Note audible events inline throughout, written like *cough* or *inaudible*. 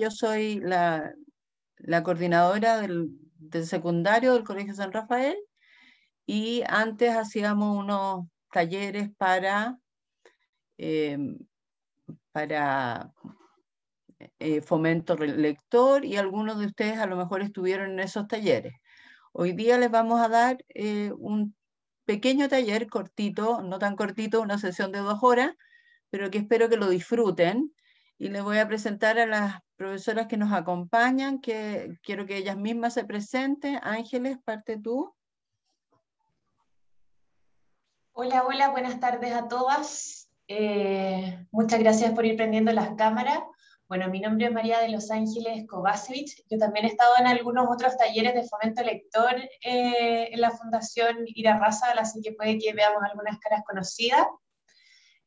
yo soy la, coordinadora del, secundario del Colegio San Rafael y antes hacíamos unos talleres para, em, para eh, fomento lector y algunos de ustedes a lo mejor estuvieron en esos talleres. Hoy día les vamos a dar eh, un pequeño taller cortito, no tan cortito, una sesión de dos horas, pero que espero que lo disfruten. Y les voy a presentar a las profesoras que nos acompañan, que quiero que ellas mismas se presenten. Ángeles, parte tú. Hola, hola, buenas tardes a todas. Eh, muchas gracias por ir prendiendo las cámaras. Bueno, mi nombre es María de Los Ángeles Kovacevic. Yo también he estado en algunos otros talleres de fomento lector eh, en la Fundación Ira Razal, así que puede que veamos algunas caras conocidas.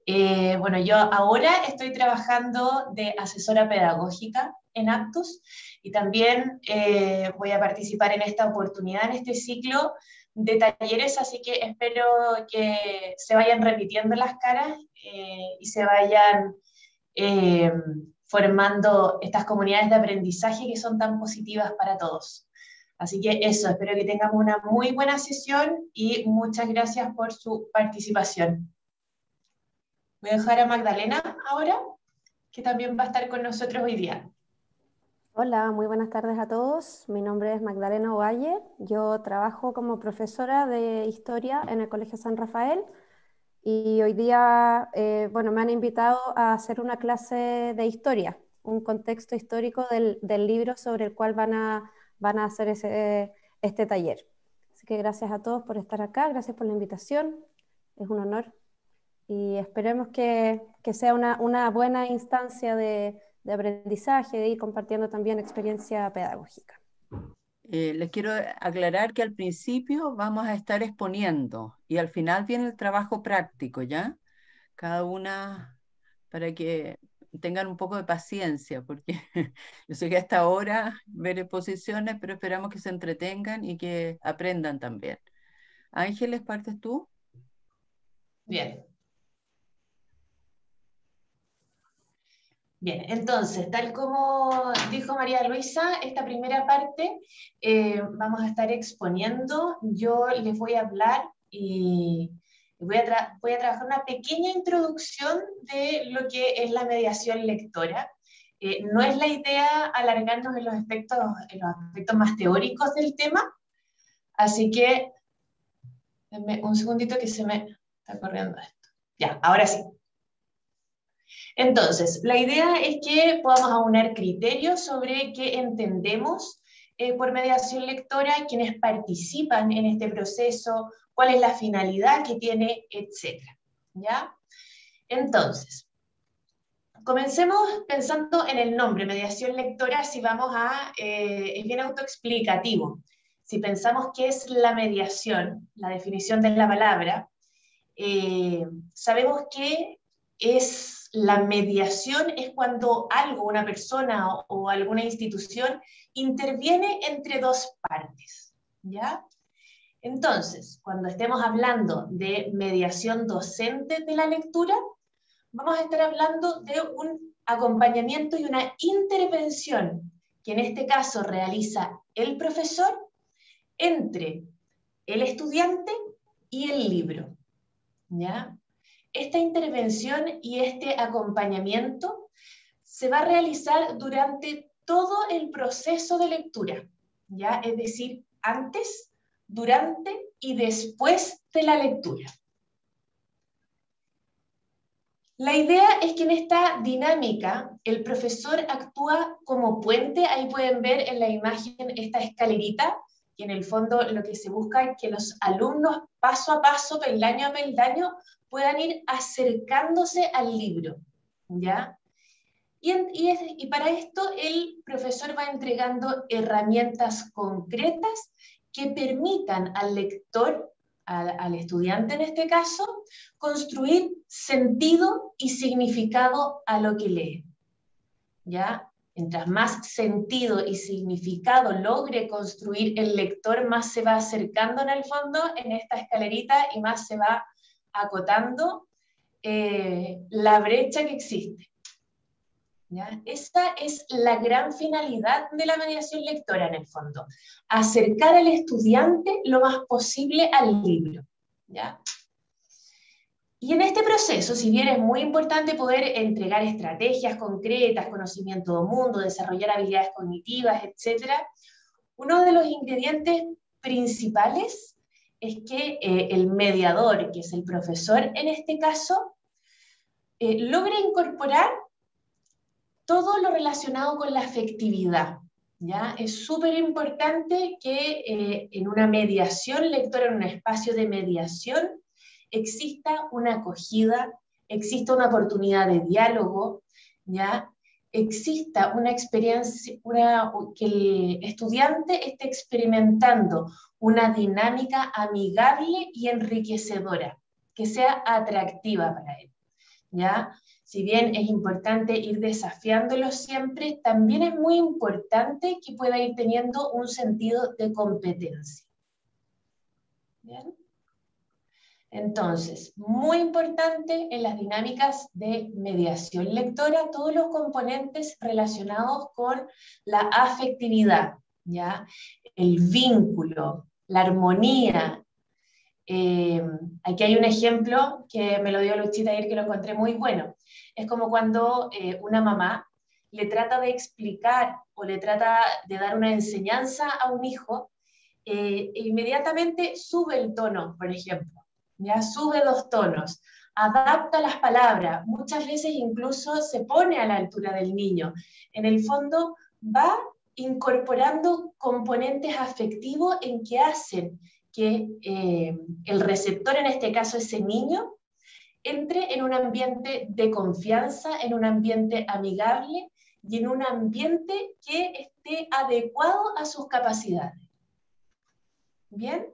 Eh, bueno, yo ahora estoy trabajando de asesora pedagógica en Aptus, y también eh, voy a participar en esta oportunidad, en este ciclo de talleres, así que espero que se vayan repitiendo las caras eh, y se vayan formando estas comunidades de aprendizaje que son tan positivas para todos. Así que eso, espero que tengamos una muy buena sesión y muchas gracias por su participación. Voy a dejar a Magdalena ahora, que también va a estar con nosotros hoy día. Hola, muy buenas tardes a todos. Mi nombre es Magdalena Ovalle. Yo trabajo como profesora de historia en el Colegio San Rafael y hoy día, eh, bueno, me han invitado a hacer una clase de historia, un contexto histórico del, libro sobre el cual van a, van a hacer este taller. Así que gracias a todos por estar acá, gracias por la invitación. Es un honor y esperemos que, que sea una, una, buena instancia de, de aprendizaje y compartiendo también experiencia pedagógica. Eh, les quiero aclarar que al principio vamos a estar exponiendo y al final viene el trabajo práctico, ¿ya? Cada una para que tengan un poco de paciencia, porque *laughs* yo sé que hasta ahora ver exposiciones, pero esperamos que se entretengan y que aprendan también. Ángeles, ¿partes tú? Bien, Bien, entonces, tal como dijo María Luisa, esta primera parte eh, vamos a estar exponiendo. Yo les voy a hablar y voy a, trabajar una pequeña introducción de lo que es la mediación lectora. Eh, no es la idea alargarnos en los, aspectos, en los aspectos más teóricos del tema, así que un segundito que se me está corriendo esto. Ya, ahora sí. Entonces, la idea es que podamos aunar criterios sobre qué entendemos eh, por mediación lectora, quienes participan en este proceso, cuál es la finalidad que tiene, etc. ¿Ya? Entonces, comencemos pensando en el nombre, mediación lectora, si vamos a, eh, es bien autoexplicativo. Si pensamos qué es la mediación, la definición de la palabra, eh, sabemos que es la mediación es cuando algo, una persona o, alguna institución interviene entre dos partes, ¿ya? Entonces, cuando estemos hablando de mediación docente de la lectura, vamos a estar hablando de un acompañamiento y una intervención que en este caso realiza el profesor entre el estudiante y el libro. ¿ya? Esta intervención y este acompañamiento se va a realizar durante todo el proceso de lectura, ¿ya? Es decir, antes, durante y después de la lectura. La idea es que en esta dinámica el profesor actúa como puente, ahí pueden ver en la imagen esta escalerita que en el fondo lo que se busca es que los alumnos paso a paso, peldaño a peldaño, puedan ir acercándose al libro, ¿ya? Y, para esto el profesor va entregando herramientas concretas que permitan al lector, al, al estudiante en este caso, construir sentido y significado a lo que lee. ¿Ya? Mientras más sentido y significado logre construir el lector, más se va acercando en el fondo en esta escalerita y más se va acotando eh, la brecha que existe. ¿Ya? Esa es la gran finalidad de la mediación lectora en el fondo, acercar al estudiante lo más posible al libro. ¿ya? Y en este proceso, si bien es muy importante poder entregar estrategias concretas, conocimiento del mundo, desarrollar habilidades cognitivas, etc., uno de los ingredientes principales es que eh, el mediador, que es el profesor en este caso, eh, logre incorporar todo lo relacionado con la afectividad. ¿ya? Es súper importante que eh, en una mediación lectora, en un espacio de mediación, exista una acogida, exista una oportunidad de diálogo, ¿ya? exista una experiencia, una, que el estudiante esté experimentando una dinámica amigable y enriquecedora, que sea atractiva para él. ¿ya? Si bien es importante ir desafiándolo siempre, también es muy importante que pueda ir teniendo un sentido de competencia. ¿Bien? Entonces, muy importante en las dinámicas de mediación lectora, todos los componentes relacionados con la afectividad, ¿ya? el vínculo, la armonía. Eh, aquí hay un ejemplo que me lo dio Luchita ayer que lo encontré muy bueno. Es como cuando eh, una mamá le trata de explicar o le trata de dar una enseñanza a un hijo, eh, e inmediatamente sube el tono, por ejemplo ya sube los tonos, adapta las palabras, muchas veces incluso se pone a la altura del niño. En el fondo va incorporando componentes afectivos en que hacen que eh, el receptor, en este caso ese niño, entre en un ambiente de confianza, en un ambiente amigable y en un ambiente que esté adecuado a sus capacidades. ¿Bien?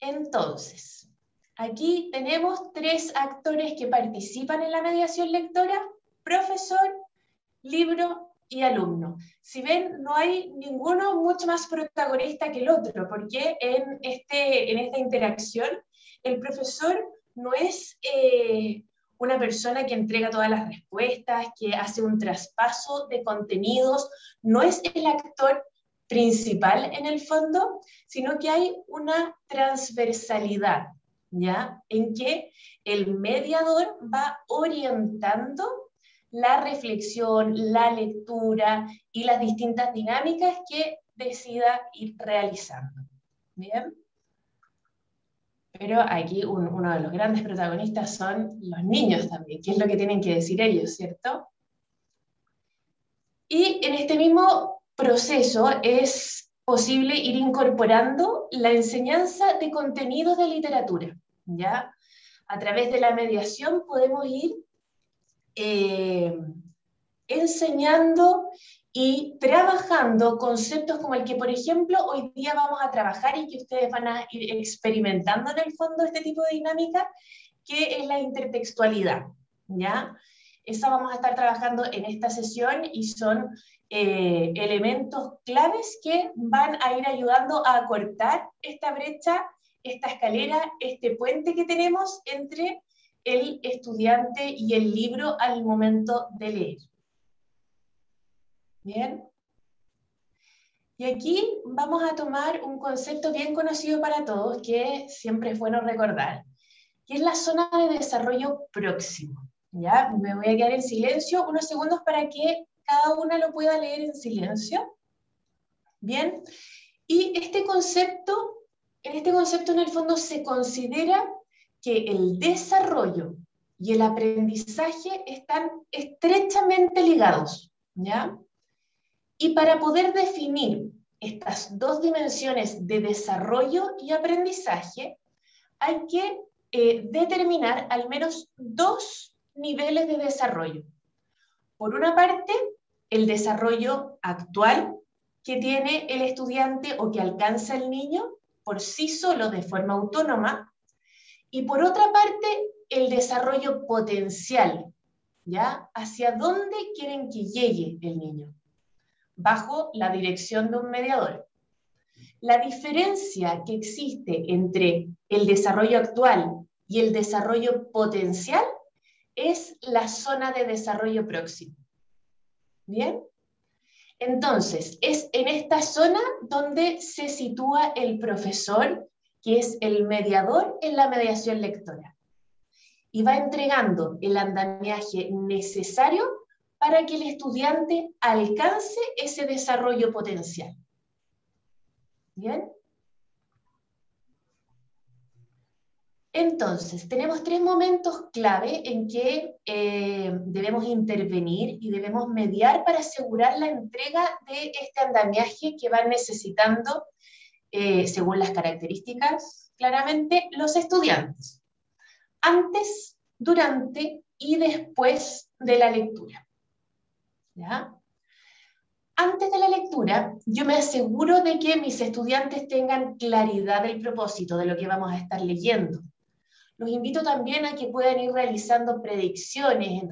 Entonces, aquí tenemos tres actores que participan en la mediación lectora, profesor, libro y alumno. Si ven, no hay ninguno mucho más protagonista que el otro, porque en, este, en esta interacción el profesor no es eh, una persona que entrega todas las respuestas, que hace un traspaso de contenidos, no es el actor principal en el fondo, sino que hay una transversalidad, ¿ya? En que el mediador va orientando la reflexión, la lectura y las distintas dinámicas que decida ir realizando. ¿Bien? Pero aquí uno de los grandes protagonistas son los niños también, ¿Qué es lo que tienen que decir ellos, ¿cierto? Y en este mismo proceso es posible ir incorporando la enseñanza de contenidos de literatura. ¿ya? A través de la mediación podemos ir eh, enseñando y trabajando conceptos como el que, por ejemplo, hoy día vamos a trabajar y que ustedes van a ir experimentando en el fondo este tipo de dinámica, que es la intertextualidad. ¿ya? Esa vamos a estar trabajando en esta sesión y son eh, elementos claves que van a ir ayudando a acortar esta brecha, esta escalera, este puente que tenemos entre el estudiante y el libro al momento de leer. Bien. Y aquí vamos a tomar un concepto bien conocido para todos, que siempre es bueno recordar, que es la zona de desarrollo próximo. ¿Ya? Me voy a quedar en silencio unos segundos para que cada una lo pueda leer en silencio. Bien, y este concepto, en este concepto en el fondo se considera que el desarrollo y el aprendizaje están estrechamente ligados, ¿ya? Y para poder definir estas dos dimensiones de desarrollo y aprendizaje, hay que eh, determinar al menos dos niveles de desarrollo. Por una parte, el desarrollo actual que tiene el estudiante o que alcanza el niño por sí solo de forma autónoma y por otra parte el desarrollo potencial, ¿ya? Hacia dónde quieren que llegue el niño, bajo la dirección de un mediador. La diferencia que existe entre el desarrollo actual y el desarrollo potencial es la zona de desarrollo próximo. ¿Bien? Entonces, es en esta zona donde se sitúa el profesor, que es el mediador en la mediación lectora. Y va entregando el andamiaje necesario para que el estudiante alcance ese desarrollo potencial. ¿Bien? Entonces, tenemos tres momentos clave en que eh, debemos intervenir y debemos mediar para asegurar la entrega de este andamiaje que van necesitando, eh, según las características, claramente, los estudiantes. Antes, durante y después de la lectura. Antes de la lectura, yo me aseguro de que mis estudiantes tengan claridad del propósito de lo que vamos a estar leyendo los invito también a que puedan ir realizando predicciones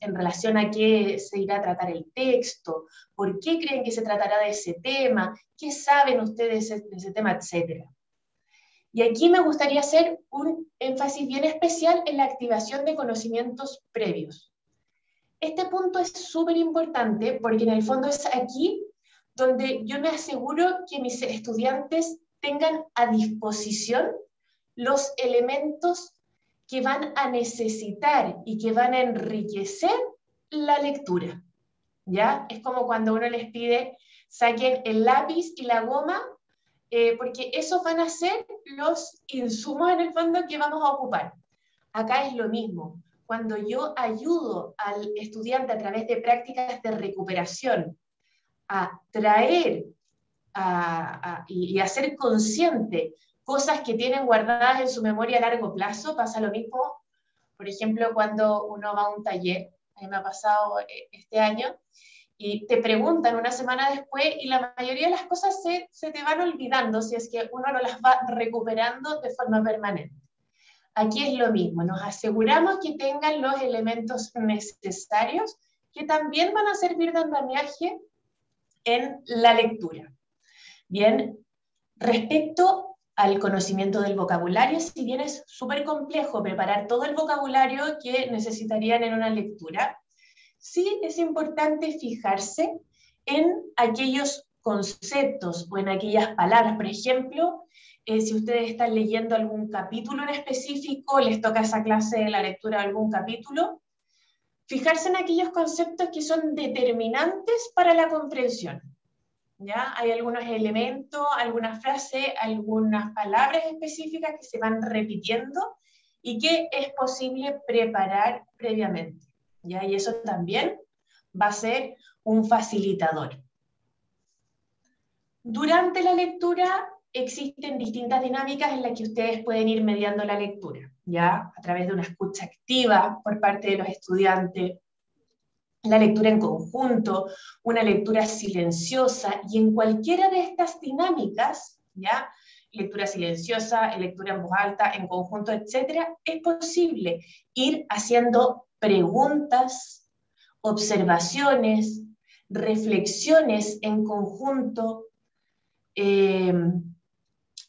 en, relación a qué se irá a tratar el texto, por qué creen que se tratará de ese tema, qué saben ustedes de ese, tema, etc. Y aquí me gustaría hacer un énfasis bien especial en la activación de conocimientos previos. Este punto es súper importante porque en el fondo es aquí donde yo me aseguro que mis estudiantes tengan a disposición los elementos que van a necesitar y que van a enriquecer la lectura. ¿Ya? Es como cuando uno les pide saquen el lápiz y la goma, eh, porque esos van a ser los insumos en el fondo que vamos a ocupar. Acá es lo mismo. Cuando yo ayudo al estudiante a través de prácticas de recuperación a traer y, y a ser consciente cosas que tienen guardadas en su memoria a largo plazo. Pasa lo mismo, por ejemplo, cuando uno va a un taller, a mí me ha pasado eh, este año, y te preguntan una semana después y la mayoría de las cosas se, se te van olvidando si es que uno no las va recuperando de forma permanente. Aquí es lo mismo, nos aseguramos que tengan los elementos necesarios que también van a servir de andamiaje en la lectura. Bien, respecto al conocimiento del vocabulario, si bien es súper complejo preparar todo el vocabulario que necesitarían en una lectura, sí es importante fijarse en aquellos conceptos o en aquellas palabras. Por ejemplo, eh, si ustedes están leyendo algún capítulo en específico, les toca esa clase de la lectura de algún capítulo, fijarse en aquellos conceptos que son determinantes para la comprensión. ¿ya? Hay algunos elementos, algunas frases, algunas palabras específicas que se van repitiendo y que es posible preparar previamente, ¿ya? Y eso también va a ser un facilitador. Durante la lectura existen distintas dinámicas en las que ustedes pueden ir mediando la lectura, ¿ya? A través de una escucha activa por parte de los estudiantes, la lectura en conjunto, una lectura silenciosa, y en cualquiera de estas dinámicas, ¿ya? lectura silenciosa, lectura en voz alta, en conjunto, etc., es posible ir haciendo preguntas, observaciones, reflexiones en conjunto, eh,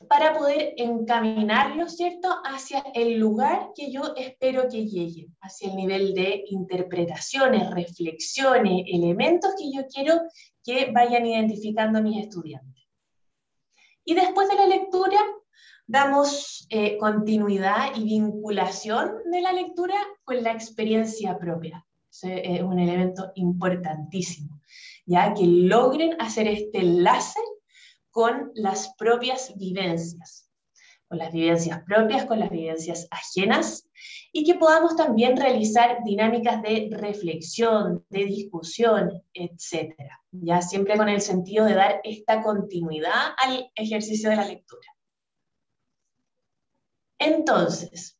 para poder encaminarlo, ¿cierto?, hacia el lugar que yo espero que lleguen, hacia el nivel de interpretaciones, reflexiones, elementos que yo quiero que vayan identificando mis estudiantes. Y después de la lectura, damos eh, continuidad y vinculación de la lectura con la experiencia propia. Es un elemento importantísimo, ya que logren hacer este enlace con las propias vivencias, con las vivencias propias, con las vivencias ajenas, y que podamos también realizar dinámicas de reflexión, de discusión, etc. Ya siempre con el sentido de dar esta continuidad al ejercicio de la lectura. Entonces,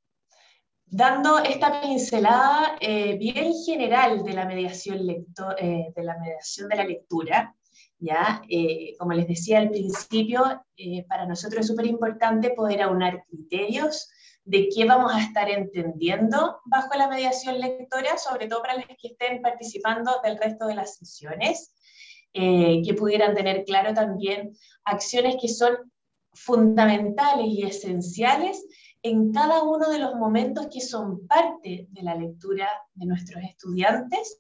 dando esta pincelada eh, bien general eh, de la mediación de la lectura, ¿ya? Eh, como les decía al principio, eh, para nosotros es súper importante poder aunar criterios de qué vamos a estar entendiendo bajo la mediación lectora, sobre todo para los que estén participando del resto de las sesiones, eh, que pudieran tener claro también acciones que son fundamentales y esenciales en cada uno de los momentos que son parte de la lectura de nuestros estudiantes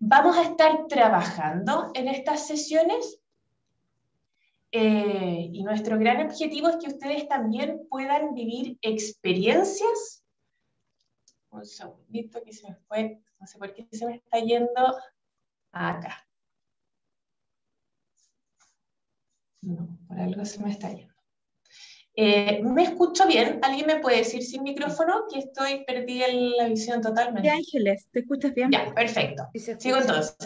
Vamos a estar trabajando en estas sesiones eh, y nuestro gran objetivo es que ustedes también puedan vivir experiencias. Un segundito que se me fue, no sé por qué se me está yendo acá. No, por algo se me está yendo. Eh, ¿Me escucho bien? ¿Alguien me puede decir sin micrófono que estoy perdida en la visión totalmente? Sí, Ángeles, ¿te escuchas bien? Ya, perfecto. Sigo entonces.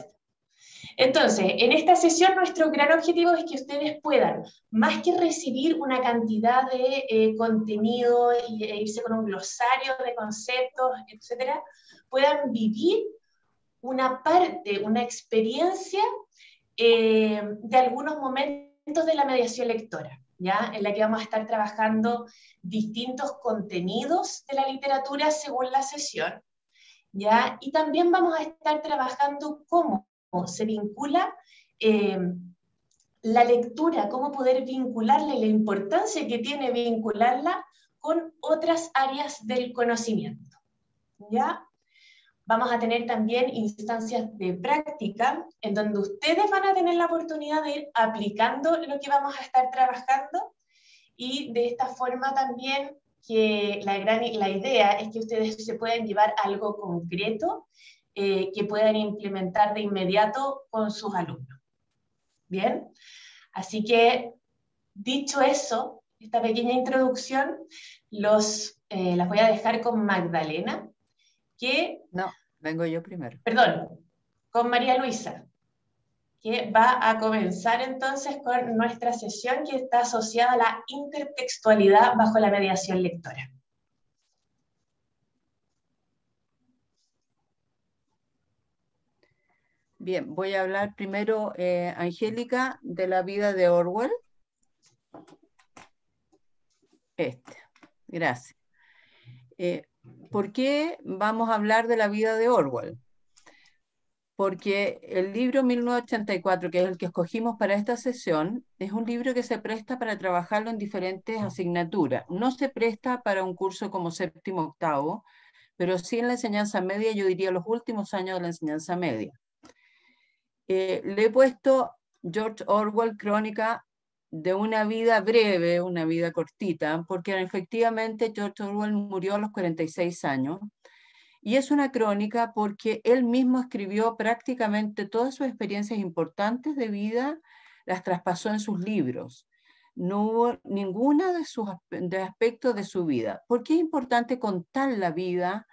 Entonces, en esta sesión nuestro gran objetivo es que ustedes puedan, más que recibir una cantidad de eh, contenido e irse con un glosario de conceptos, etcétera, puedan vivir una parte, una experiencia eh, de algunos momentos de la mediación lectora. ¿ya? en la que vamos a estar trabajando distintos contenidos de la literatura según la sesión. ¿ya? Y también vamos a estar trabajando cómo se vincula eh, la lectura, cómo poder vincularle la importancia que tiene vincularla con otras áreas del conocimiento. ¿ya? vamos a tener también instancias de práctica en donde ustedes van a tener la oportunidad de ir aplicando lo que vamos a estar trabajando y de esta forma también que la, la idea es que ustedes se pueden llevar algo concreto eh, que puedan implementar de inmediato con sus alumnos. Bien, así que dicho eso, esta pequeña introducción, los, eh, las voy a dejar con Magdalena, que no. Vengo yo primero. Perdón, con María Luisa, que va a comenzar entonces con nuestra sesión que está asociada a la intertextualidad bajo la mediación lectora. Bien, voy a hablar primero, eh, Angélica, de la vida de Orwell. Este, gracias. Eh, ¿Por qué vamos a hablar de la vida de Orwell? Porque el libro 1984, que es el que escogimos para esta sesión, es un libro que se presta para trabajarlo en diferentes mm. asignaturas. No se presta para un curso como séptimo octavo, pero sí en la enseñanza media, yo diría los últimos años de la enseñanza media. Eh, le he puesto George Orwell, Crónica de una vida breve, una vida cortita, porque efectivamente George Orwell murió a los 46 años. Y es una crónica porque él mismo escribió prácticamente todas sus experiencias importantes de vida, las traspasó en sus libros. No hubo ninguna de sus aspectos de su vida. ¿Por qué es importante contar la vida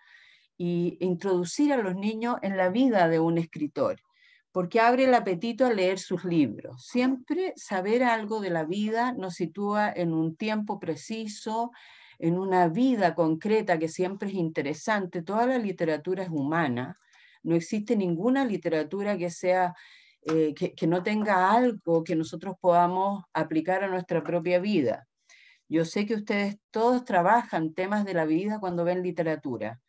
e introducir a los niños en la vida de un escritor? porque abre el apetito a leer sus libros. Siempre saber algo de la vida nos sitúa en un tiempo preciso, en una vida concreta que siempre es interesante. Toda la literatura es humana. No existe ninguna literatura que sea eh, que, no tenga algo que nosotros podamos aplicar a nuestra propia vida. Yo sé que ustedes todos trabajan temas de la vida cuando ven literatura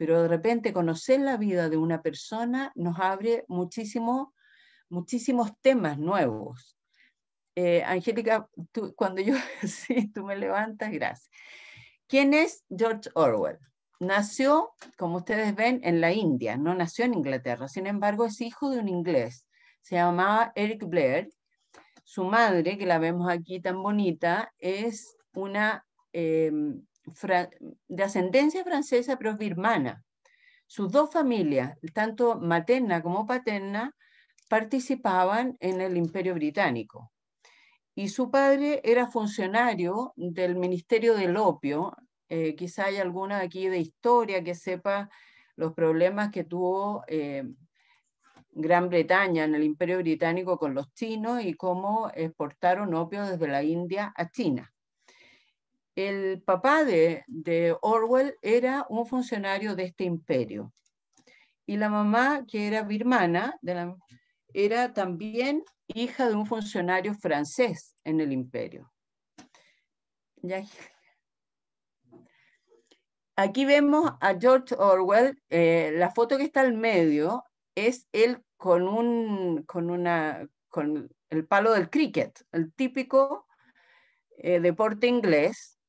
pero de repente conocer la vida de una persona nos abre muchísimo, muchísimos temas nuevos. Eh, Angélica, cuando yo, *laughs* sí, tú me levantas, gracias. ¿Quién es George Orwell? Nació, como ustedes ven, en la India, no nació en Inglaterra, sin embargo es hijo de un inglés, se llamaba Eric Blair. Su madre, que la vemos aquí tan bonita, es una em, de ascendencia francesa, pero es birmana. Sus dos familias, tanto materna como paterna, participaban en el imperio británico. Y su padre era funcionario del Ministerio del Opio. Eh, quizá hay alguna aquí de historia que sepa los problemas que tuvo eh, Gran Bretaña en el imperio británico con los chinos y cómo exportaron opio desde la India a China el papá de, Orwell era un funcionario de este imperio. Y la mamá, que era birmana, era también hija de un funcionario francés en el imperio. Aquí vemos a George Orwell, eh, la foto que está al medio es él con, un, con, una, con el palo del cricket, el típico eh, deporte inglés,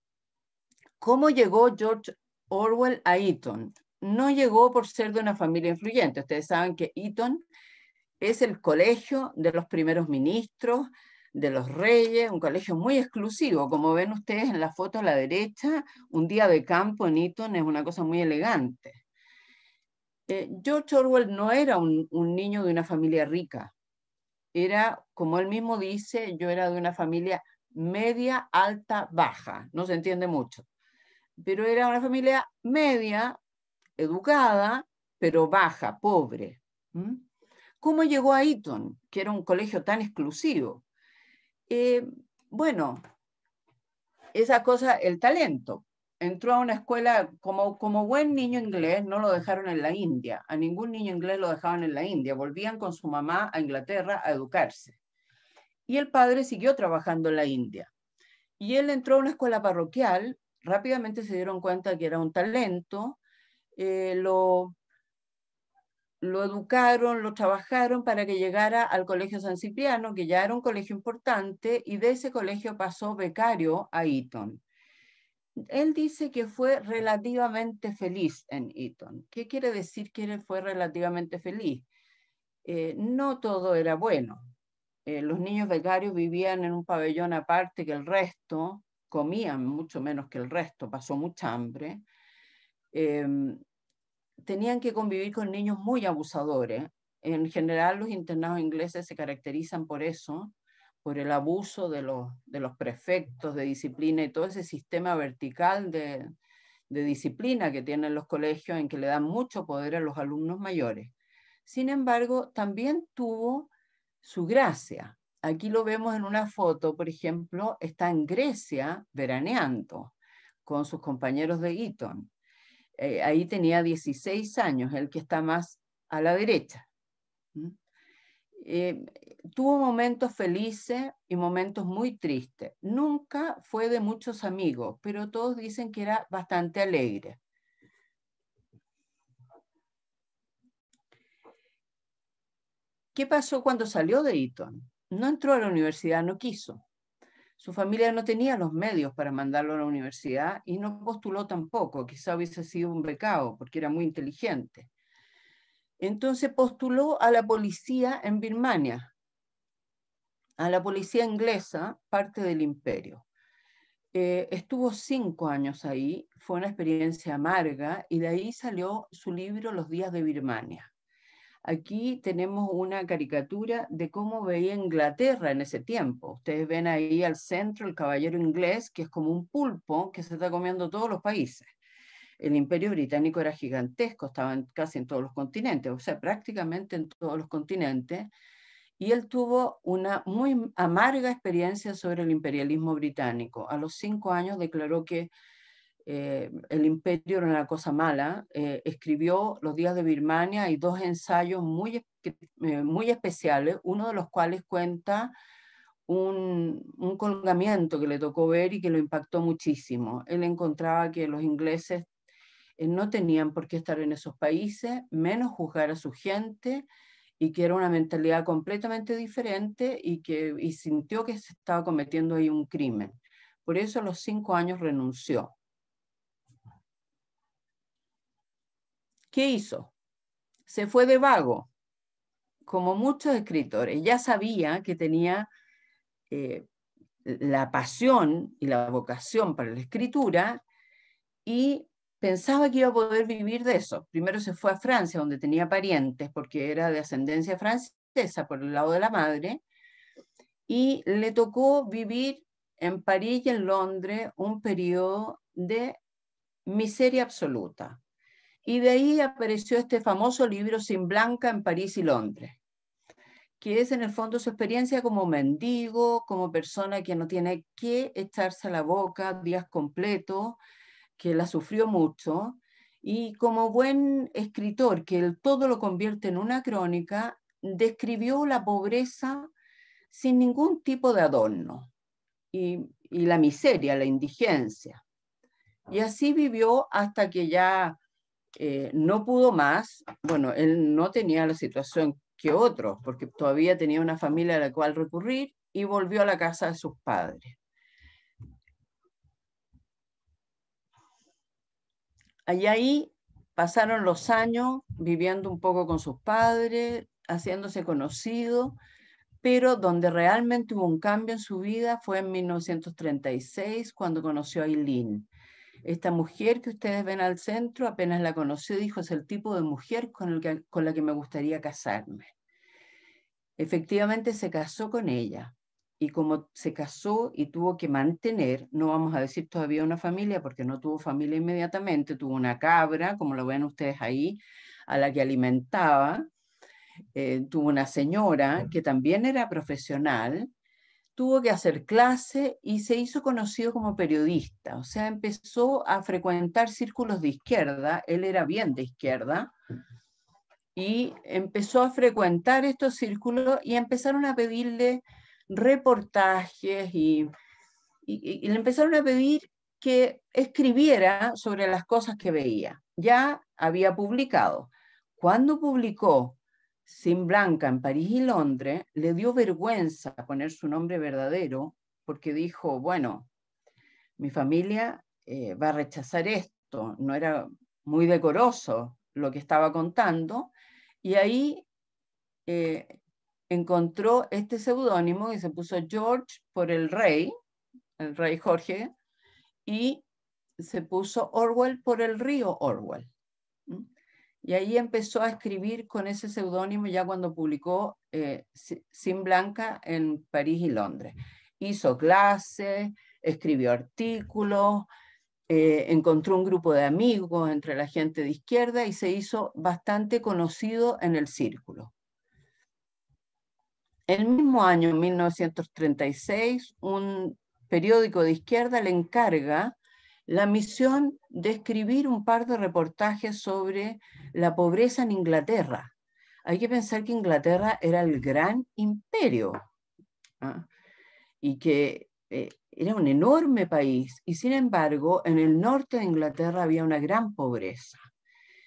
¿Cómo llegó George Orwell a Eton? No llegó por ser de una familia influyente. Ustedes saben que Eton es el colegio de los primeros ministros, de los reyes, un colegio muy exclusivo. Como ven ustedes en la foto a la derecha, un día de campo en Eton es una cosa muy elegante. Eh, George Orwell no era un niño de una familia rica. Era, como él mismo dice, yo era de una familia media, alta, baja. No se entiende mucho pero era una familia media, educada, pero baja, pobre. ¿Cómo llegó a Eton, que era un colegio tan exclusivo? Eh, bueno, esa cosa, el talento. Entró a una escuela como, como buen niño inglés, no lo dejaron en la India. A ningún niño inglés lo dejaban en la India. Volvían con su mamá a Inglaterra a educarse. Y el padre siguió trabajando en la India. Y él entró a una escuela parroquial rápidamente se dieron cuenta que era un talento, eh, lo, educaron, lo trabajaron para que llegara al Colegio San Cipriano, que ya era un colegio importante, y de ese colegio pasó becario a Eton. Él dice que fue relativamente feliz en Eton. ¿Qué quiere decir que él fue relativamente feliz? Eh, no todo era bueno. Eh, los niños becarios vivían en un pabellón aparte que el resto, comían mucho menos que el resto, pasó mucha hambre, em, tenían que convivir con niños muy abusadores. En general los internados ingleses se caracterizan por eso, por el abuso de los, de los prefectos de disciplina y todo ese sistema vertical de, de disciplina que tienen los colegios en que le dan mucho poder a los alumnos mayores. Sin embargo, también tuvo su gracia, aquí lo vemos en una foto, por ejemplo, está en Grecia veraneando con sus compañeros de Eton. Eh, ahí tenía 16 años, el que está más a la derecha. Eh, tuvo momentos felices y momentos muy tristes. Nunca fue de muchos amigos, pero todos dicen que era bastante alegre. ¿Qué pasó cuando salió de Eton? No entró a la universidad, no quiso. Su familia no tenía los medios para mandarlo a la universidad y no postuló tampoco, quizá hubiese sido un becado porque era muy inteligente. Entonces postuló a la policía en Birmania, a la policía inglesa, parte del imperio. Eh, estuvo cinco años ahí, fue una experiencia amarga y de ahí salió su libro Los días de Birmania. Aquí tenemos una caricatura de cómo veía Inglaterra en ese tiempo. Ustedes ven ahí al centro el caballero inglés, que es como un pulpo que se está comiendo todos los países. El imperio británico era gigantesco, estaba casi en todos los continentes, o sea, prácticamente en todos los continentes. Y él tuvo una muy amarga experiencia sobre el imperialismo británico. A los cinco años declaró que eh, el imperio era una cosa mala, eh, escribió Los días de Birmania y dos ensayos muy, eh, muy especiales, uno de los cuales cuenta un, un, colgamiento que le tocó ver y que lo impactó muchísimo. Él encontraba que los ingleses no tenían por qué estar en esos países, menos juzgar a su gente y que era una mentalidad completamente diferente y que y sintió que se estaba cometiendo ahí un crimen. Por eso a los cinco años renunció. ¿Qué hizo? Se fue de vago, como muchos escritores. Ya sabía que tenía eh, la pasión y la vocación para la escritura y pensaba que iba a poder vivir de eso. Primero se fue a Francia, donde tenía parientes, porque era de ascendencia francesa por el lado de la madre, y le tocó vivir en París y en Londres un periodo de miseria absoluta. Y de ahí apareció este famoso libro Sin Blanca en París y Londres, que es en el fondo su experiencia como mendigo, como persona que no tiene que echarse a la boca días completos, que la sufrió mucho, y como buen escritor, que el todo lo convierte en una crónica, describió la pobreza sin ningún tipo de adorno y, y la miseria, la indigencia. Y así vivió hasta que ya eh, no pudo más, bueno, él no tenía la situación que otros, porque todavía tenía una familia a la cual recurrir y volvió a la casa de sus padres. Allá ahí pasaron los años viviendo un poco con sus padres, haciéndose conocido, pero donde realmente hubo un cambio en su vida fue en 1936 cuando conoció a Eileen. Esta mujer que ustedes ven al centro, apenas la conoció, dijo, es el tipo de mujer con, con la que me gustaría casarme. Efectivamente se casó con ella y como se casó y tuvo que mantener, no vamos a decir todavía una familia porque no tuvo familia inmediatamente, tuvo una cabra, como lo ven ustedes ahí, a la que alimentaba, eh, tuvo una señora que también era profesional, tuvo que hacer clase y se hizo conocido como periodista, o sea, empezó a frecuentar círculos de izquierda, él era bien de izquierda, y empezó a frecuentar estos círculos y empezaron a pedirle reportajes y, le empezaron a pedir que escribiera sobre las cosas que veía. Ya había publicado. Cuando publicó sin blanca en París y Londres, le dio vergüenza poner su nombre verdadero porque dijo, bueno, mi familia eh, va a rechazar esto, no era muy decoroso lo que estaba contando, y ahí eh, encontró este seudónimo y se puso George por el rey, el rey Jorge, y se puso Orwell por el río Orwell. ¿Mm? Y ahí empezó a escribir con ese seudónimo ya cuando publicó eh, Sin Blanca en París y Londres. Hizo clases, escribió artículos, eh, encontró un grupo de amigos entre la gente de izquierda y se hizo bastante conocido en el círculo. El mismo año, 1936, un periódico de izquierda le encarga la misión de escribir un par de reportajes sobre la pobreza en Inglaterra. Hay que pensar que Inglaterra era el gran imperio ¿ah? y que eh, era un enorme país y sin embargo en el norte de Inglaterra había una gran pobreza.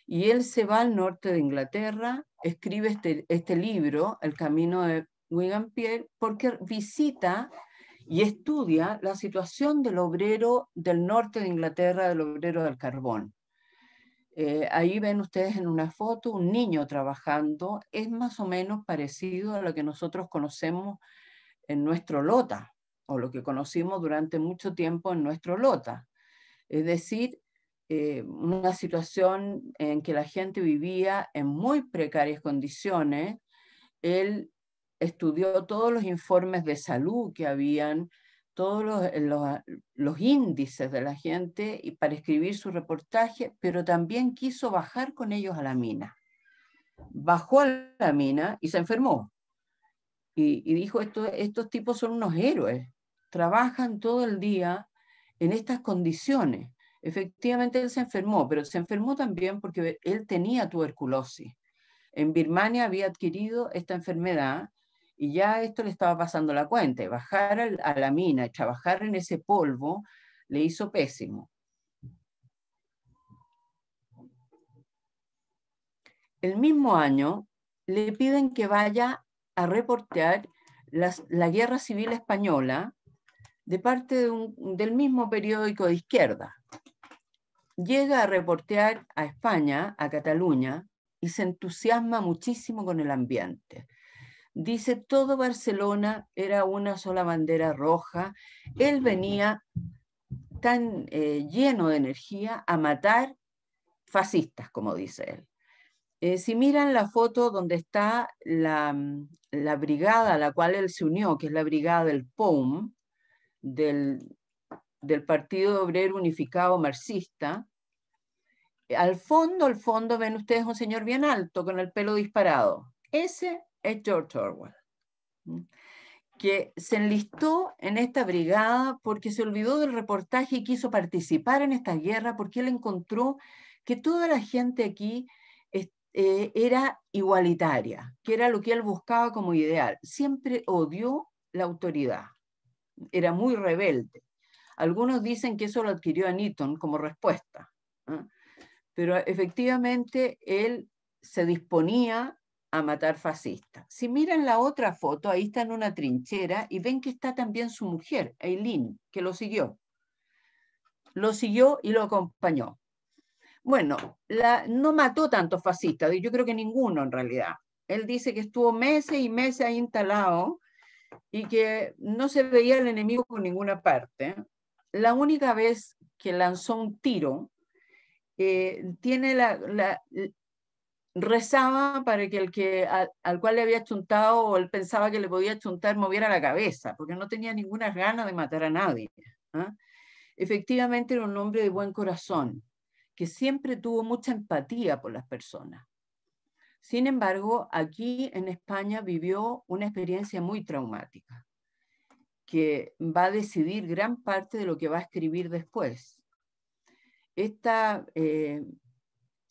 Y él se va al norte de Inglaterra, escribe este, este libro, El Camino de William Pierre, porque visita y estudia la situación del obrero del norte de Inglaterra, del obrero del carbón. Eh, ahí ven ustedes en una foto un niño trabajando, es más o menos parecido a lo que nosotros conocemos en nuestro lota, o lo que conocimos durante mucho tiempo en nuestro lota. Es decir, eh, una situación en que la gente vivía en muy precarias condiciones, el estudió todos los informes de salud que habían, todos eh, ah, los, índices de la gente y para escribir su reportaje, pero también quiso bajar con ellos a la mina. Bajó a la mina y se enfermó. Y, dijo, Esto, estos tipos son unos héroes, trabajan todo el día en estas condiciones. Efectivamente, él se enfermó, pero se enfermó también porque él tenía tuberculosis. En Birmania había adquirido esta enfermedad y ya esto le estaba pasando la cuenta. Bajar a la mina trabajar en ese polvo le hizo pésimo. El mismo año le piden que vaya a reportear la guerra civil española de parte del mismo periódico de izquierda. Llega a reportear a España, a Cataluña, y se entusiasma muchísimo con el ambiente Dice, todo Barcelona era una sola bandera roja. Él venía tan eh, lleno de energía a matar fascistas, como dice él. Eh, si miran la foto donde está mm, la, brigada a la cual él se unió, que es la brigada del POUM, del, del Partido Obrero Unificado Marxista, al fondo, al fondo ven ustedes un señor bien alto con el pelo disparado. Ese es George Orwell, que se enlistó en esta brigada porque se olvidó del reportaje y quiso participar en esta guerra porque él encontró que toda la gente aquí eh, era igualitaria, que era lo que él buscaba como ideal. Siempre odió la autoridad, era muy rebelde. Algunos dicen que eso lo adquirió a Newton como respuesta, pero efectivamente él se disponía a matar fascistas. Si miran la otra foto, ahí está en una trinchera y ven que está también su mujer, Eileen, que lo siguió. Lo siguió y lo acompañó. Bueno, la, no mató tantos fascistas, yo creo que ninguno en realidad. Él dice que estuvo meses y meses ahí instalado y que no se veía el enemigo por ninguna parte. La única vez que lanzó un tiro, eh, tiene la, rezaba para que el que al cual le había chuntado o él pensaba que le podía chuntar moviera la cabeza, porque no tenía ninguna gana de matar a nadie. ¿ah? Efectivamente era un hombre de buen corazón, que siempre tuvo mucha empatía por las personas. Sin embargo, aquí en España vivió una experiencia muy traumática, que va a decidir gran parte de lo que va a escribir después. Esta eh,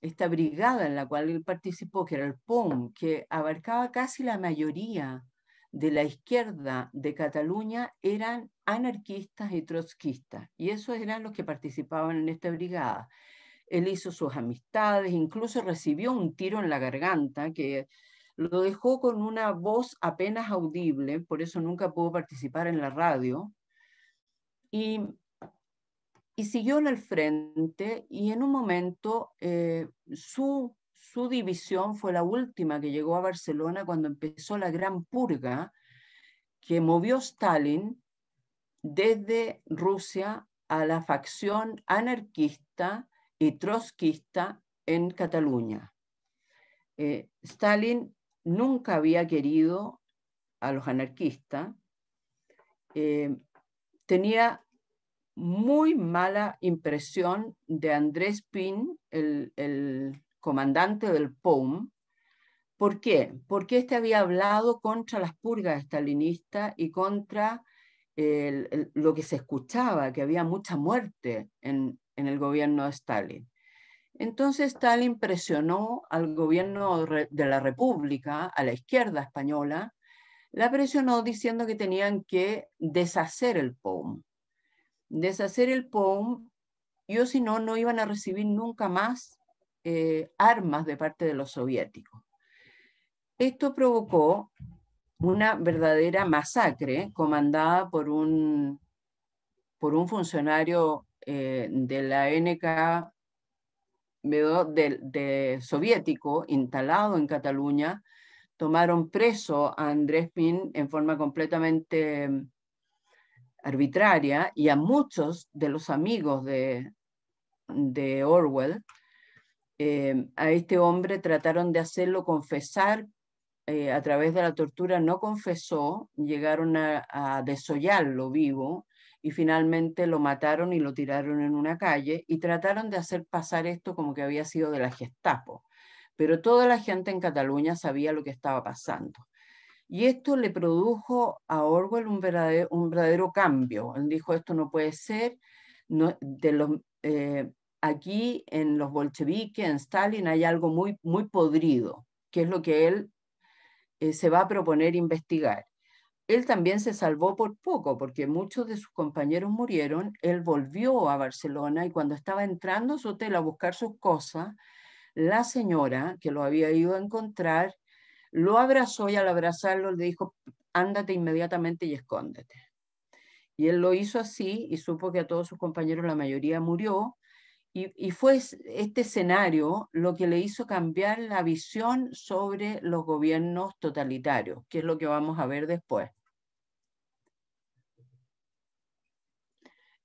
esta brigada en la cual él participó, que era el POM, que abarcaba casi la mayoría de la izquierda de Cataluña, eran anarquistas y trotskistas, y esos eran los que participaban en esta brigada. Él hizo sus amistades, incluso recibió un tiro en la garganta que lo dejó con una voz apenas audible, por eso nunca pudo participar en la radio. Y y siguió en el frente y en un momento eh, su, su división fue la última que llegó a Barcelona cuando empezó la gran purga que movió Stalin desde Rusia a la facción anarquista y trotskista en Cataluña. Eh, Stalin nunca había querido a los anarquistas, eh, tenía muy mala impresión de Andrés Pin, el, comandante del POM, ¿Por qué? Porque este había hablado contra las purgas estalinistas y contra lo que se escuchaba, que había mucha muerte en, en, el gobierno de Stalin. Entonces Stalin presionó al gobierno de la República, a la izquierda española, la presionó diciendo que tenían que deshacer el POM deshacer el POUM, yo si no, no iban a recibir nunca más eh, armas de parte de los soviéticos. Esto provocó una verdadera masacre comandada por un, por un funcionario eh, de la NK de soviético instalado en Cataluña, tomaron preso a Andrés Pin en forma completamente arbitraria y a muchos de los amigos de, Orwell, eh, a este hombre trataron de hacerlo confesar eh, a través de la tortura, no confesó, llegaron a desollarlo vivo y finalmente lo mataron y lo tiraron en una calle y trataron de hacer pasar esto como que había sido de la Gestapo. Pero toda la gente en Cataluña sabía lo que estaba pasando. Y esto le produjo a Orwell un verdadero, cambio. Él dijo, esto no puede ser. de los, eh, aquí en los bolcheviques, en Stalin, hay algo muy, muy podrido, que es lo que él eh, se va a proponer investigar. Él también se salvó por poco, porque muchos de sus compañeros murieron. Él volvió a Barcelona y cuando estaba entrando a su hotel a buscar sus cosas, la señora que lo había ido a encontrar lo abrazó y al abrazarlo le dijo, ándate inmediatamente y escóndete. Y él lo hizo así y supo que a todos sus compañeros la mayoría murió. Y, y, fue este escenario lo que le hizo cambiar la visión sobre los gobiernos totalitarios, que es lo que vamos a ver después.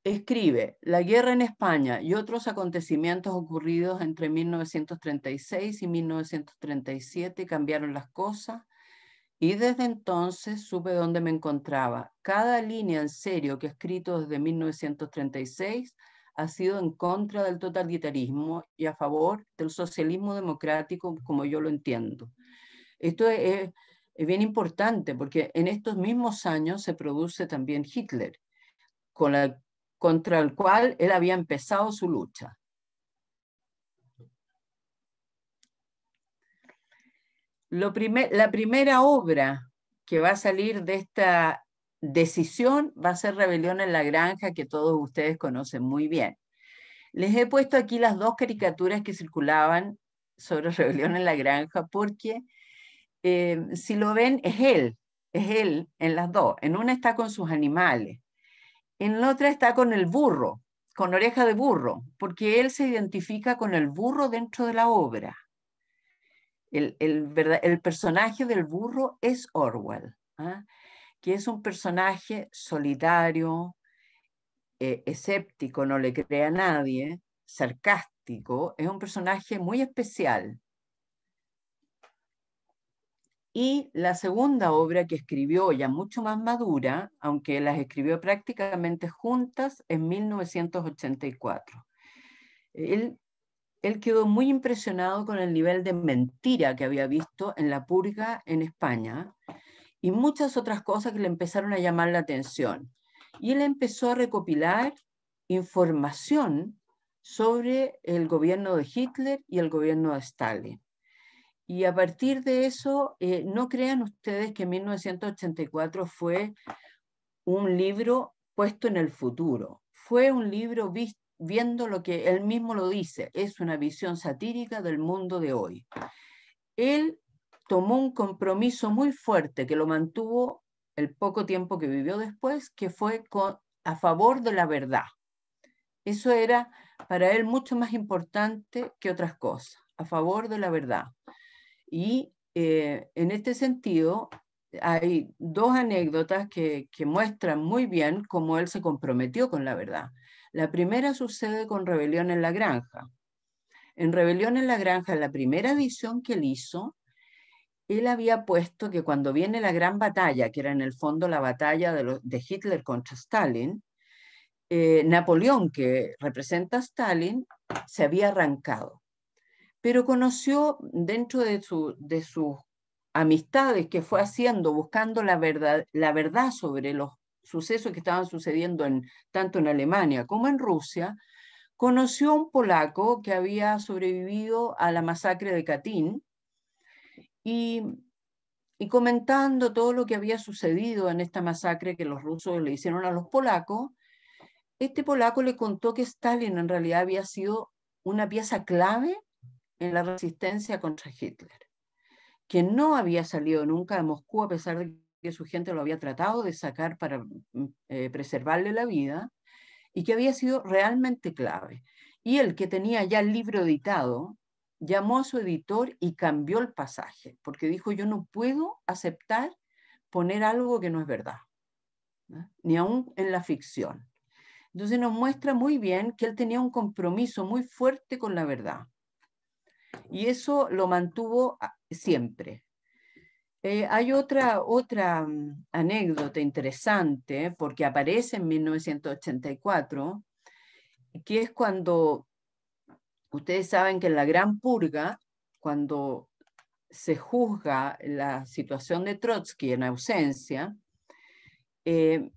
Escribe La guerra en España y otros acontecimientos ocurridos entre 1936 y 1937 cambiaron las cosas y desde entonces supe dónde me encontraba. Cada línea en serio que he escrito desde 1936 ha sido en contra del totalitarismo y a favor del socialismo democrático como yo lo entiendo. Esto es, bien importante porque en estos mismos años se produce también Hitler con la contra el cual él había empezado su lucha. la primera obra que va a salir de esta decisión va a ser Rebelión en la Granja, que todos ustedes conocen muy bien. Les he puesto aquí las dos caricaturas que circulaban sobre *laughs* Rebelión en la Granja, porque eh, si lo ven, es él, es él en las dos. En una está con sus animales, en la otra está con el burro, con oreja de burro, porque él se identifica con el burro dentro de la obra. El, personaje del burro es Orwell, ¿ah? que es un personaje solitario, eh, escéptico, no le cree a nadie, sarcástico, es un personaje muy especial y la segunda obra que escribió, ya mucho más madura, aunque las escribió prácticamente juntas, en 1984. Él, él quedó muy impresionado con el nivel de mentira que había visto en la purga en España y muchas otras cosas que le empezaron a llamar la atención. Y él empezó a recopilar información sobre el gobierno de Hitler y el gobierno de Stalin. Y a partir de eso, eh, no crean ustedes que 1984 fue un libro puesto en el futuro. Fue un libro viendo lo que él mismo lo dice, es una visión satírica del mundo de hoy. Él tomó un compromiso muy fuerte que lo mantuvo el poco tiempo que vivió después, que fue a favor de la verdad. Eso era para él mucho más importante que otras cosas, a favor de la verdad. Y eh, en este sentido, hay dos anécdotas que, muestran muy bien cómo él se comprometió con la verdad. La primera sucede con Rebelión en la Granja. En Rebelión en la Granja, la primera edición que él hizo, él había puesto que cuando viene la gran batalla, que era en el fondo la batalla de, Hitler contra Stalin, eh, Napoleón, que representa a Stalin, se había arrancado pero conoció dentro de, sus amistades que fue haciendo, buscando la verdad, sobre los sucesos que estaban sucediendo en, tanto en Alemania como en Rusia, conoció a un polaco que había sobrevivido a la masacre de Katyn y comentando todo lo que había sucedido en esta masacre que los rusos le hicieron a los polacos, este polaco le contó que Stalin en realidad había sido una pieza clave en la resistencia contra Hitler, que no había salido nunca de Moscú a pesar de que su gente lo había tratado de sacar para mm, eh, preservarle la vida y que había sido realmente clave. Y el que tenía ya el libro editado, llamó a su editor y cambió el pasaje, porque dijo, yo no puedo aceptar poner algo que no es verdad, ni aún en la ficción. Entonces nos muestra muy bien que él tenía un compromiso muy fuerte con la verdad. Y eso lo mantuvo siempre. Eh, hay otra, mm, anécdota interesante, porque aparece en 1984, que es cuando, ustedes saben que en la Gran Purga, cuando se juzga la situación de Trotsky en ausencia, eh,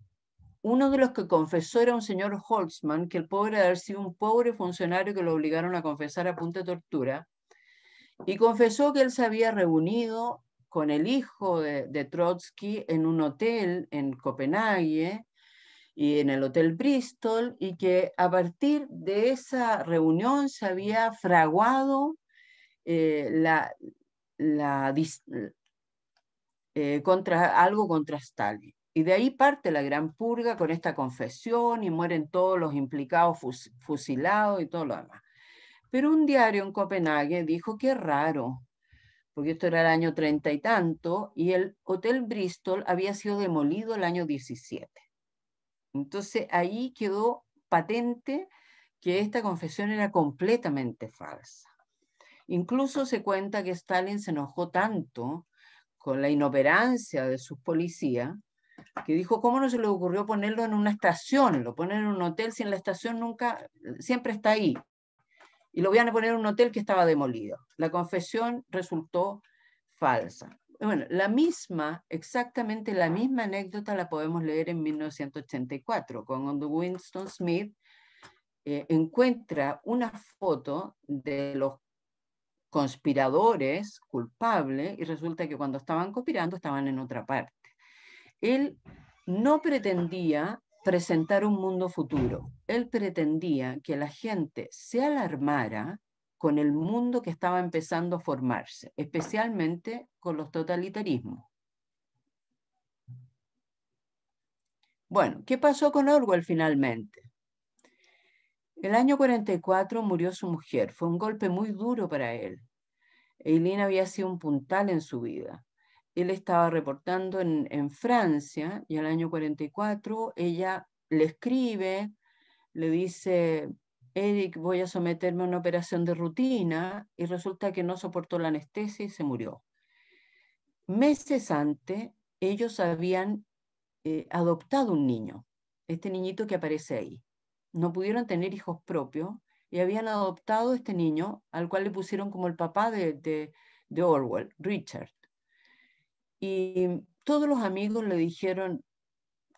uno de los que confesó era un señor Holtzman, que el pobre de haber sido un pobre funcionario que lo obligaron a confesar a punta de tortura, y confesó que él se había reunido con el hijo de, Trotsky en un hotel en Copenhague y en el Hotel Bristol, y que a partir de esa reunión se había fraguado eh, la, eh, contra, algo contra Stalin. Y de ahí parte la gran purga con esta confesión y mueren todos los implicados fusilados y todo lo demás. Pero un diario en Copenhague dijo que raro, porque esto era el año treinta y tanto, y el Hotel Bristol había sido demolido el año 17. Entonces ahí quedó patente que esta confesión era completamente falsa. Incluso se cuenta que Stalin se enojó tanto con la inoperancia de sus policías que dijo, ¿cómo no se le ocurrió ponerlo en una estación? Lo ponen en un hotel si en la estación nunca, siempre está ahí y lo iban a poner en un hotel que estaba demolido. La confesión resultó falsa. Bueno, la misma, exactamente la misma anécdota la podemos leer en 1984, cuando Winston Smith eh, encuentra una foto de los conspiradores culpables y resulta que cuando estaban conspirando estaban en otra parte. Él no pretendía presentar un mundo futuro. Él pretendía que la gente se alarmara con el mundo que estaba empezando a formarse, especialmente con los totalitarismos. Bueno, ¿qué pasó con Orwell finalmente? El año 44 murió su mujer. Fue un golpe muy duro para él. Eileen había sido un puntal en su vida él estaba reportando en, Francia y al año 44 ella le escribe, le dice, Eric, voy a someterme a una operación de rutina y resulta que no soportó la anestesia y se murió. Meses antes, ellos habían eh, adoptado un niño, este niñito que aparece ahí. No pudieron tener hijos propios y habían adoptado este niño al cual le pusieron como el papá de Orwell, Richard. Y todos los amigos le dijeron,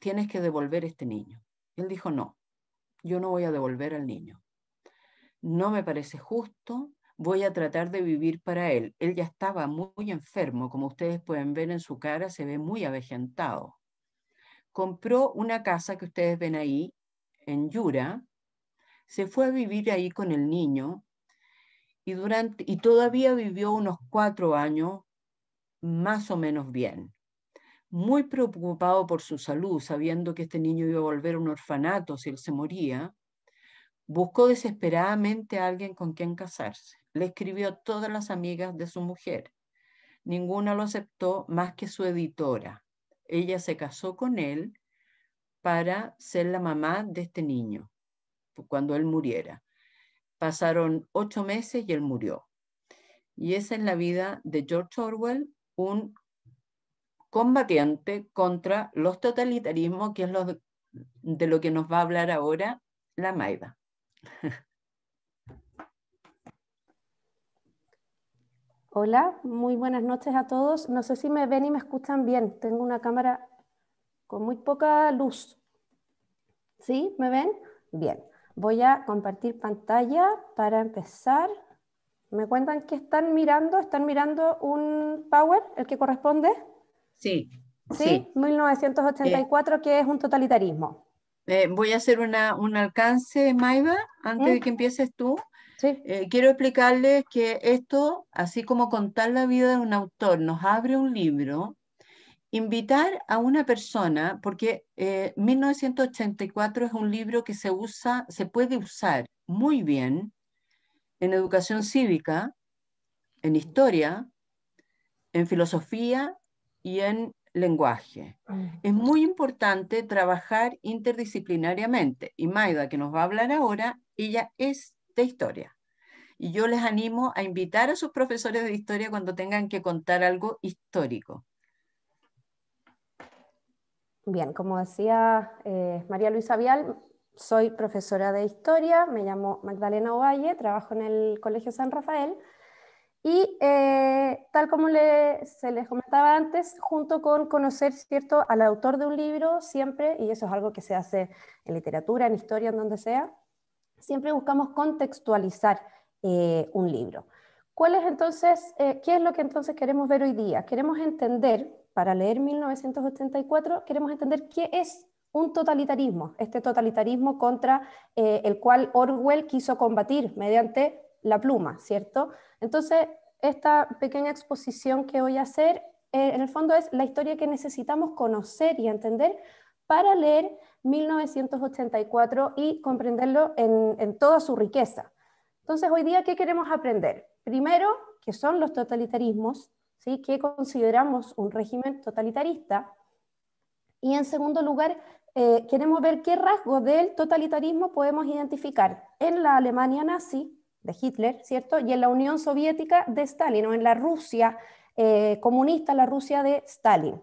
tienes que devolver este niño. Él dijo, no, yo no voy a devolver al niño. No me parece justo, voy a tratar de vivir para él. Él ya estaba muy enfermo, como ustedes pueden ver en su cara, se ve muy avejentado. Compró una casa que ustedes ven ahí en Yura, se fue a vivir ahí con el niño y, durante, y todavía vivió unos cuatro años más o menos bien. Muy preocupado por su salud, sabiendo que este niño iba a volver a un orfanato si él se moría, buscó desesperadamente a alguien con quien casarse. Le escribió a todas las amigas de su mujer. Ninguna lo aceptó más que su editora. Ella se casó con él para ser la mamá de este niño cuando él muriera. Pasaron ocho meses y él murió. Y esa es la vida de George Orwell un combatiente contra los totalitarismos, que es lo de, de lo que nos va a hablar ahora la Maida. *laughs* Hola, muy buenas noches a todos. No sé si me ven y me escuchan bien. Tengo una cámara con muy poca luz. ¿Sí? ¿Me ven? Bien. Voy a compartir pantalla para empezar. Me cuentan que están mirando, están mirando un Power, el que corresponde. Sí. Sí, 1984, que es un totalitarismo. Eh, voy a hacer un alcance, Maiva, antes de ¿Mm? que empieces tú. Sí. Eh, quiero explicarles que esto, así como contar la vida de un autor, nos abre un libro, invitar a una persona, porque 1984 eh, es un libro que se usa, se puede usar muy bien en educación cívica, en historia, en filosofía y en lenguaje. Mm. Es muy importante trabajar interdisciplinariamente y Maida, que nos va a hablar ahora, ella es de historia. Y yo les animo a invitar a sus profesores de historia cuando tengan que contar algo histórico. Bien, como decía eh, María Luisa Vial, soy profesora de historia, me llamo Magdalena Ovalle, trabajo en el Colegio San Rafael y eh, tal como se les comentaba antes, junto con conocer cierto al autor de un libro siempre, y eso es algo que se hace en literatura, en historia, en donde sea, siempre buscamos contextualizar eh, un libro. ¿Cuál es entonces, eh, qué es lo que entonces queremos ver hoy día? Queremos entender, para leer 1984, queremos entender qué es un totalitarismo, este totalitarismo contra eh, el cual Orwell quiso combatir mediante la pluma, ¿cierto? Entonces, esta pequeña exposición que voy a hacer, eh, en el fondo es la historia que necesitamos conocer y entender para leer 1984 y comprenderlo en, toda su riqueza. Entonces, hoy día, ¿qué queremos aprender? Primero, qué son los totalitarismos, ¿sí? qué consideramos un régimen totalitarista, y en segundo lugar, eh, queremos ver qué rasgos del totalitarismo podemos identificar en la Alemania nazi de Hitler, ¿cierto? Y en la Unión Soviética de Stalin, o en la Rusia eh, comunista, la Rusia de Stalin.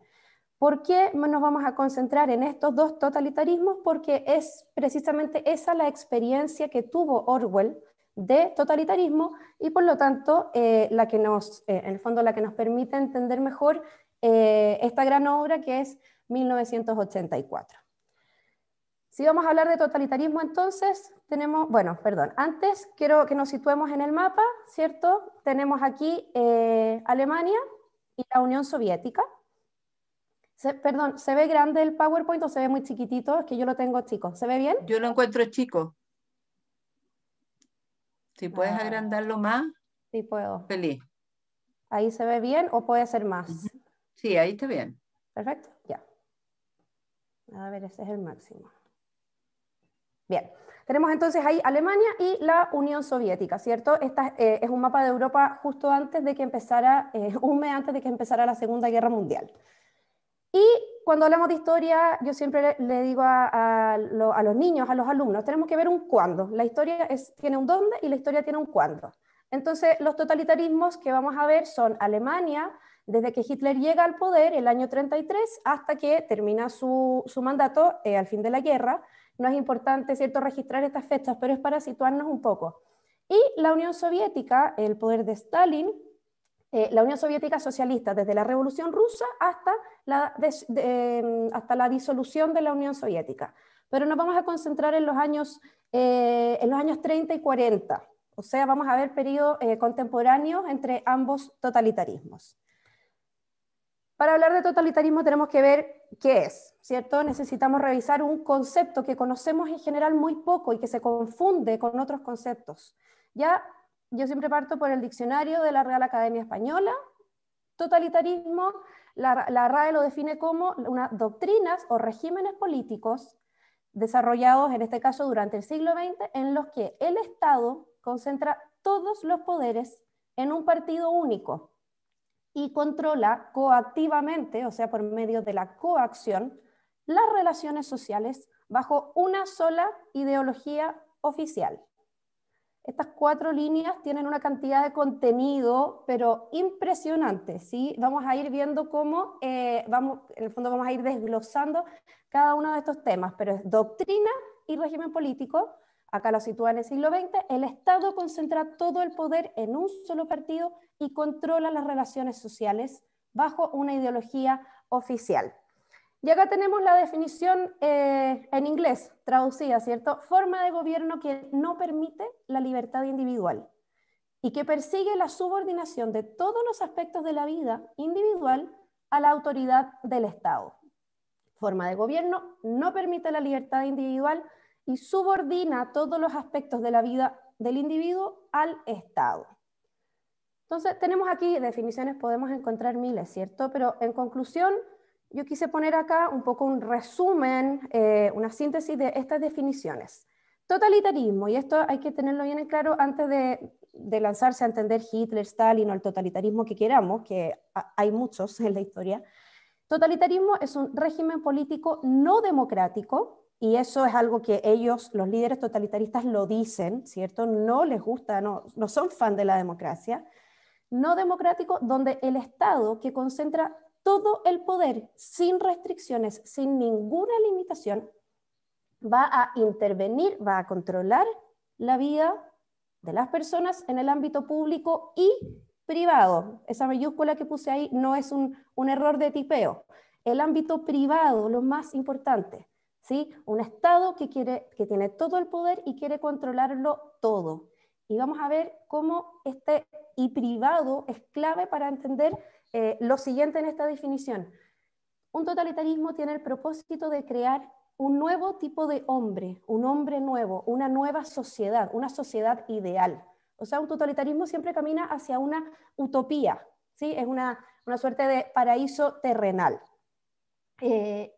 ¿Por qué nos vamos a concentrar en estos dos totalitarismos? Porque es precisamente esa la experiencia que tuvo Orwell de totalitarismo y por lo tanto eh, la en el fondo, la que nos permite entender mejor esta gran obra que es 1984. Si vamos a hablar de totalitarismo, entonces tenemos, bueno, perdón, antes quiero que nos situemos en el mapa, ¿cierto? Tenemos aquí eh, Alemania y la Unión Soviética. perdón, ¿se ve grande el PowerPoint o se ve muy chiquitito? Es que yo lo tengo chico. ¿Se ve bien? Yo lo encuentro chico. Si puedes ah. agrandarlo más. Sí, puedo. Feliz. Ahí se ve bien o puede ser más. Sí, ahí está bien. Perfecto, ya. A ver, ese es el máximo. Bien, tenemos entonces ahí Alemania y la Unión Soviética, ¿cierto? Esta eh, es un mapa de Europa justo antes de que empezara, eh, un mes antes de que empezara la Segunda Guerra Mundial. Y cuando hablamos de historia, yo siempre le digo a, los niños, a los alumnos, tenemos que ver un cuándo. La historia tiene un dónde y la historia tiene un cuándo. Entonces, los totalitarismos que vamos a ver son Alemania, desde que Hitler llega al poder el año 33 hasta que termina su, su mandato eh, al fin de la guerra, no es importante, ¿cierto?, registrar estas fechas, pero es para situarnos un poco. Y la Unión Soviética, el poder de Stalin, eh, la Unión Soviética socialista, desde la Revolución Rusa hasta la, em, hasta la disolución de la Unión Soviética. Pero nos vamos a concentrar en los años, eh, en los años 30 y 40, o sea, vamos a ver periodos eh, contemporáneos entre ambos totalitarismos. Para hablar de totalitarismo tenemos que ver qué es, ¿cierto? Necesitamos revisar un concepto que conocemos en general muy poco y que se confunde con otros conceptos. Ya, yo siempre parto por el diccionario de la Real Academia Española. Totalitarismo, la, RAE lo define como unas doctrinas o regímenes políticos desarrollados, en este caso durante el siglo XX, en los que el Estado concentra todos los poderes en un partido único y controla coactivamente, o sea, por medio de la coacción, las relaciones sociales bajo una sola ideología oficial. Estas cuatro líneas tienen una cantidad de contenido, pero impresionante, ¿sí? Vamos a ir viendo cómo, eh, vamos, en el fondo vamos a ir desglosando cada uno de estos temas, pero es doctrina y régimen político, acá lo sitúa en el siglo XX, el Estado concentra todo el poder en un solo partido y controla las relaciones sociales bajo una ideología oficial. Y acá tenemos la definición eh, en inglés, traducida, ¿cierto? Forma de gobierno que no permite la libertad individual y que persigue la subordinación de todos los aspectos de la vida individual a la autoridad del Estado. Forma de gobierno no permite la libertad individual y subordina todos los aspectos de la vida del individuo al Estado. Entonces, tenemos aquí definiciones, podemos encontrar miles, ¿cierto? Pero en conclusión, yo quise poner acá un poco un resumen, eh, una síntesis de estas definiciones. Totalitarismo, y esto hay que tenerlo bien en claro antes de lanzarse a entender Hitler, Stalin o el totalitarismo que queramos, que hay muchos en la historia. Totalitarismo es un régimen político no democrático y eso es algo que ellos, los líderes totalitaristas, lo dicen, ¿cierto? No les gusta, no, son fan de la democracia. No democrático, donde el Estado, que concentra todo el poder sin restricciones, sin ninguna limitación, va a intervenir, va a controlar la vida de las personas en el ámbito público y privado. Esa mayúscula que puse ahí no es un error de tipeo. El ámbito privado, lo más importante ¿sí? Un Estado que, quiere, que tiene todo el poder y quiere controlarlo todo. Y vamos a ver cómo este y privado es clave para entender eh, lo siguiente en esta definición. Un totalitarismo tiene el propósito de crear un nuevo tipo de hombre, un hombre nuevo, una nueva sociedad, una sociedad ideal. O sea, un totalitarismo siempre camina hacia una utopía, ¿sí? es una, una suerte de paraíso terrenal. Eh,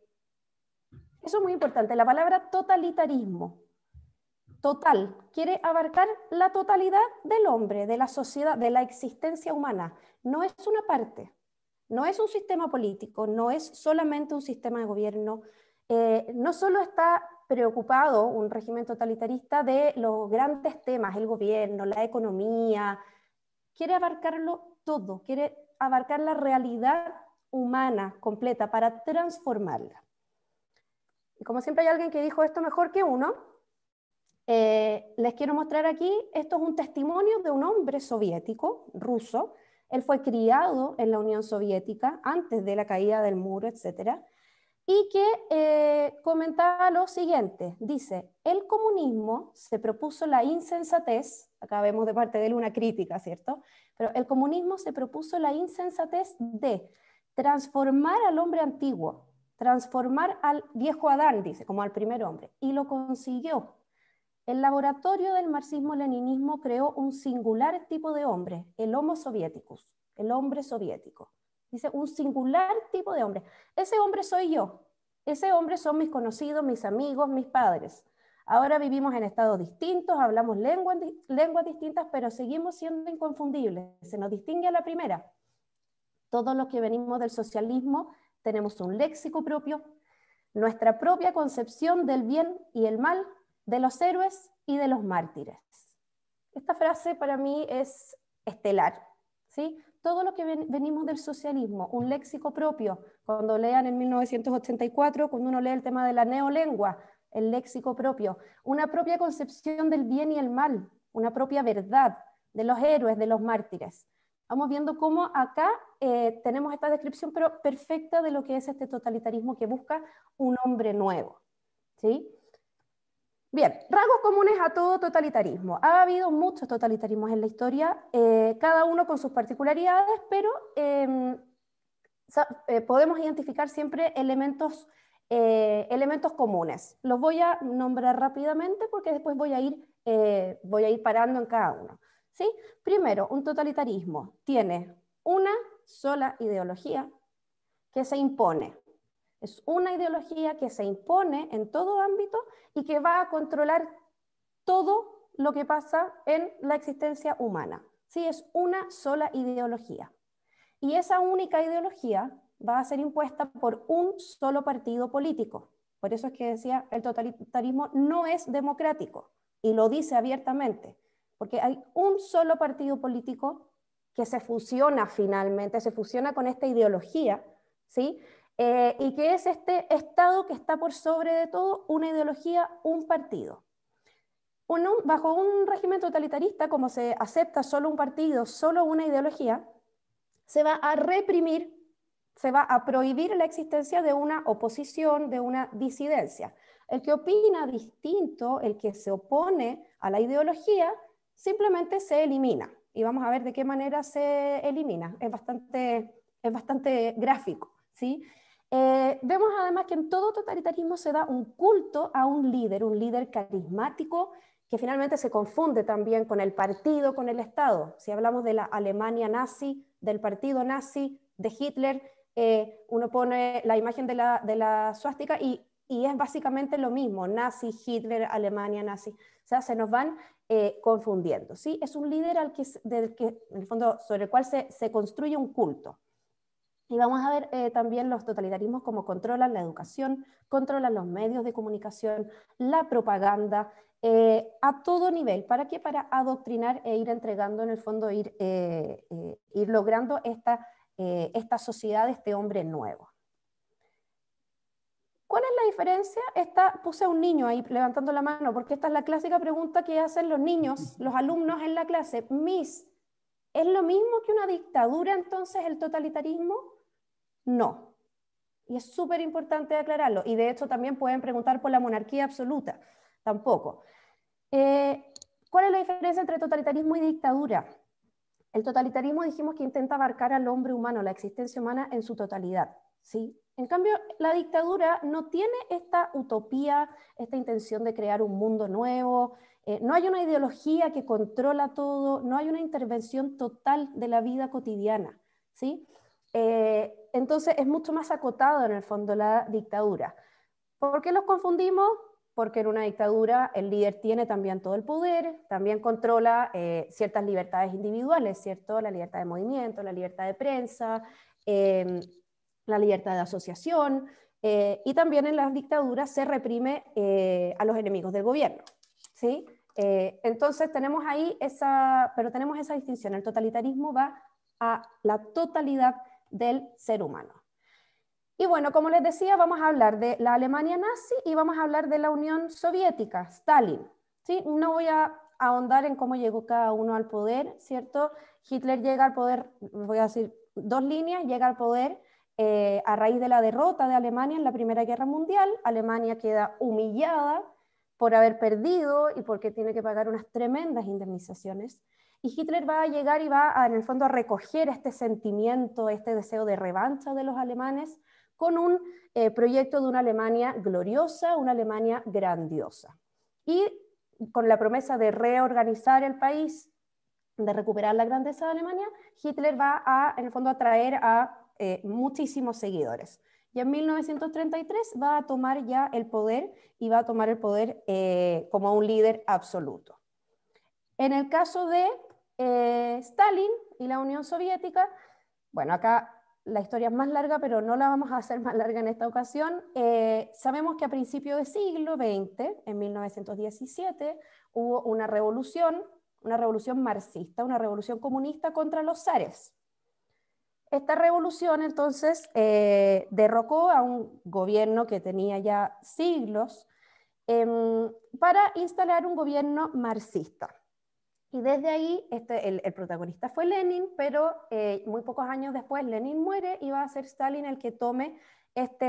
eso es muy importante. La palabra totalitarismo. Total quiere abarcar la totalidad del hombre, de la sociedad, de la existencia humana. No es una parte, no es un sistema político, no es solamente un sistema de gobierno. Eh, no solo está preocupado un régimen totalitarista de los grandes temas, el gobierno, la economía, quiere abarcarlo todo, quiere abarcar la realidad humana completa para transformarla. Y como siempre hay alguien que dijo esto mejor que uno, eh, les quiero mostrar aquí, esto es un testimonio de un hombre soviético, ruso. Él fue criado en la Unión Soviética antes de la caída del muro, etc. Y que eh, comentaba lo siguiente, dice, el comunismo se propuso la insensatez, acá vemos de parte de él una crítica, ¿cierto? Pero el comunismo se propuso la insensatez de transformar al hombre antiguo, transformar al viejo Adán, dice, como al primer hombre, y lo consiguió. El laboratorio del marxismo-leninismo creó un singular tipo de hombre, el Homo soviéticus, el hombre soviético. Dice, un singular tipo de hombre. Ese hombre soy yo, ese hombre son mis conocidos, mis amigos, mis padres. Ahora vivimos en estados distintos, hablamos lenguas, lenguas distintas, pero seguimos siendo inconfundibles. Se nos distingue a la primera. Todos los que venimos del socialismo tenemos un léxico propio, nuestra propia concepción del bien y el mal, de los héroes y de los mártires. Esta frase para mí es estelar. ¿sí? Todo lo que venimos del socialismo, un léxico propio, cuando lean en 1984, cuando uno lee el tema de la neolengua, el léxico propio, una propia concepción del bien y el mal, una propia verdad de los héroes, de los mártires vamos viendo cómo acá eh, tenemos esta descripción pero perfecta de lo que es este totalitarismo que busca un hombre nuevo. ¿sí? Bien, rasgos comunes a todo totalitarismo. Ha habido muchos totalitarismos en la historia, eh, cada uno con sus particularidades, pero em, eh, podemos identificar siempre elementos, elementos comunes. Los voy a nombrar rápidamente porque después voy voy a ir parando en cada uno. Primero, un totalitarismo tiene una sola ideología que se impone. Es una ideología que se impone en todo ámbito y que va a controlar todo lo que pasa en la existencia humana. ¿sí? Es una sola ideología. Y esa única ideología va a ser impuesta por un solo partido político. Por eso es que decía, el totalitarismo no es democrático y lo dice abiertamente porque hay un solo partido político que se fusiona finalmente, se fusiona con esta ideología, ¿sí? Eh, y que es este Estado que está por sobre de todo una ideología, un partido. bajo un régimen totalitarista, como se acepta solo un partido, solo una ideología, se va a reprimir, se va a prohibir la existencia de una oposición, de una disidencia. El que opina distinto, el que se opone a la ideología, simplemente se elimina. Y vamos a ver de qué manera se elimina. Es bastante, es bastante gráfico. ¿sí? Eh, vemos además que en todo totalitarismo se da un culto a un líder, un líder carismático que finalmente se confunde también con el partido, con el Estado. Si hablamos de la Alemania nazi, del partido nazi, de Hitler, eh, uno pone la imagen de la, de la suástica y y es básicamente lo mismo, nazi, Hitler, Alemania, nazi, o sea, se nos van eh, confundiendo, ¿sí? Es un líder al que, del que, en el fondo, sobre el cual se, se construye un culto. Y vamos a ver eh, también los totalitarismos como controlan la educación, controlan los medios de comunicación, la propaganda, eh, a todo nivel. ¿Para qué? Para adoctrinar e ir entregando, en el fondo, ir, ir logrando esta, esta sociedad, este hombre nuevo. ¿Cuál es la diferencia? Esta, puse a un niño ahí levantando la mano, porque esta es la clásica pregunta que hacen los niños, los alumnos en la clase. Miss, ¿es lo mismo que una dictadura entonces el totalitarismo? No. Y es súper importante aclararlo. Y de hecho también pueden preguntar por la monarquía absoluta. Tampoco. Eh, ¿Cuál es la diferencia entre totalitarismo y dictadura? El totalitarismo dijimos que intenta abarcar al hombre humano, la existencia humana en su totalidad. ¿sí? En cambio, la dictadura no tiene esta utopía, esta intención de crear un mundo nuevo, eh, no hay una ideología que controla todo, no hay una intervención total de la vida cotidiana. ¿sí? Eh, entonces es mucho más acotado en el fondo la dictadura. ¿Por qué los confundimos? Porque en una dictadura el líder tiene también todo el poder, también controla eh, ciertas libertades individuales, ¿cierto? La libertad de movimiento, la libertad de prensa. Em, la libertad de asociación, eh, y también en las dictaduras se reprime eh, a los enemigos del gobierno. ¿sí? Eh, entonces tenemos ahí esa, pero tenemos esa distinción, el totalitarismo va a la totalidad del ser humano. Y bueno, como les decía, vamos a hablar de la Alemania nazi y vamos a hablar de la Unión Soviética, Stalin. ¿sí? No voy a ahondar en cómo llegó cada uno al poder, ¿cierto? Hitler llega al poder, voy a decir dos líneas, llega al poder eh, a raíz de la derrota de Alemania en la Primera Guerra Mundial, Alemania queda humillada por haber perdido y porque tiene que pagar unas tremendas indemnizaciones. Y Hitler va a llegar y va en el fondo a recoger este sentimiento, este deseo de revancha de los alemanes con un eh, proyecto de una Alemania gloriosa, una Alemania grandiosa. Y con la promesa de reorganizar el país, de recuperar la grandeza de Alemania, Hitler va a, en el fondo, a traer a eh, muchísimos seguidores. Y en 1933 va a tomar ya el poder y va a tomar el poder eh, como un líder absoluto. En el caso de eh, Stalin y la Unión Soviética, bueno, acá la historia es más larga, pero no la vamos a hacer más larga en esta ocasión. sabemos que a principios del siglo XX, en 1917, hubo una revolución, una revolución marxista, una revolución comunista contra los zares. Esta revolución entonces eh, derrocó a un gobierno que tenía ya siglos em, para instalar un gobierno marxista. Y desde ahí este, el, protagonista fue Lenin, pero eh, muy pocos años después Lenin muere y va a ser Stalin el que tome este,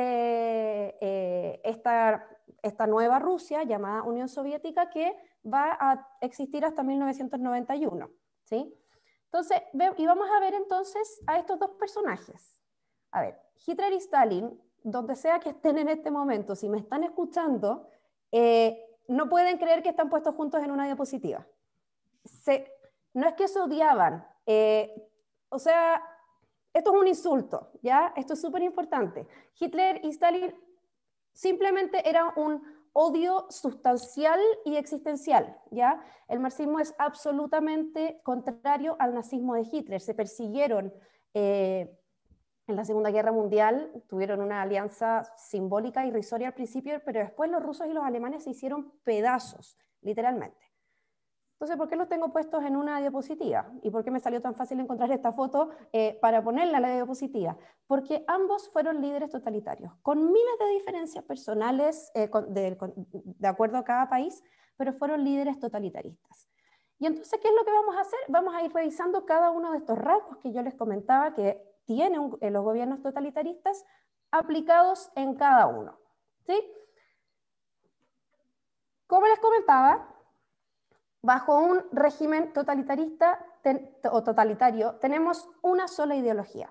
eh, esta, esta, nueva Rusia llamada Unión Soviética que va a existir hasta 1991. ¿sí? Entonces, y vamos a ver entonces a estos dos personajes. A ver, Hitler y Stalin, donde sea que estén en este momento, si me están escuchando, eh, no pueden creer que están puestos juntos en una diapositiva. no es que se odiaban, eh, o sea, esto es un insulto, ¿ya? Esto es súper importante. Hitler y Stalin simplemente eran un, odio sustancial y existencial, ¿ya? El marxismo es absolutamente contrario al nazismo de Hitler. Se persiguieron eh, en la Segunda Guerra Mundial, tuvieron una alianza simbólica y risoria al principio, pero después los rusos y los alemanes se hicieron pedazos, literalmente. Entonces, ¿por qué los tengo puestos en una diapositiva? ¿Y por qué me salió tan fácil encontrar esta foto eh, para ponerla en la diapositiva? Porque ambos fueron líderes totalitarios, con miles de diferencias personales eh, de, de acuerdo a cada país, pero fueron líderes totalitaristas. Y entonces, ¿qué es lo que vamos a hacer? Vamos a ir revisando cada uno de estos rasgos que yo les comentaba que tienen eh, los gobiernos totalitaristas aplicados en cada uno. ¿sí? Como les comentaba, Bajo un régimen totalitarista o totalitario tenemos una sola ideología.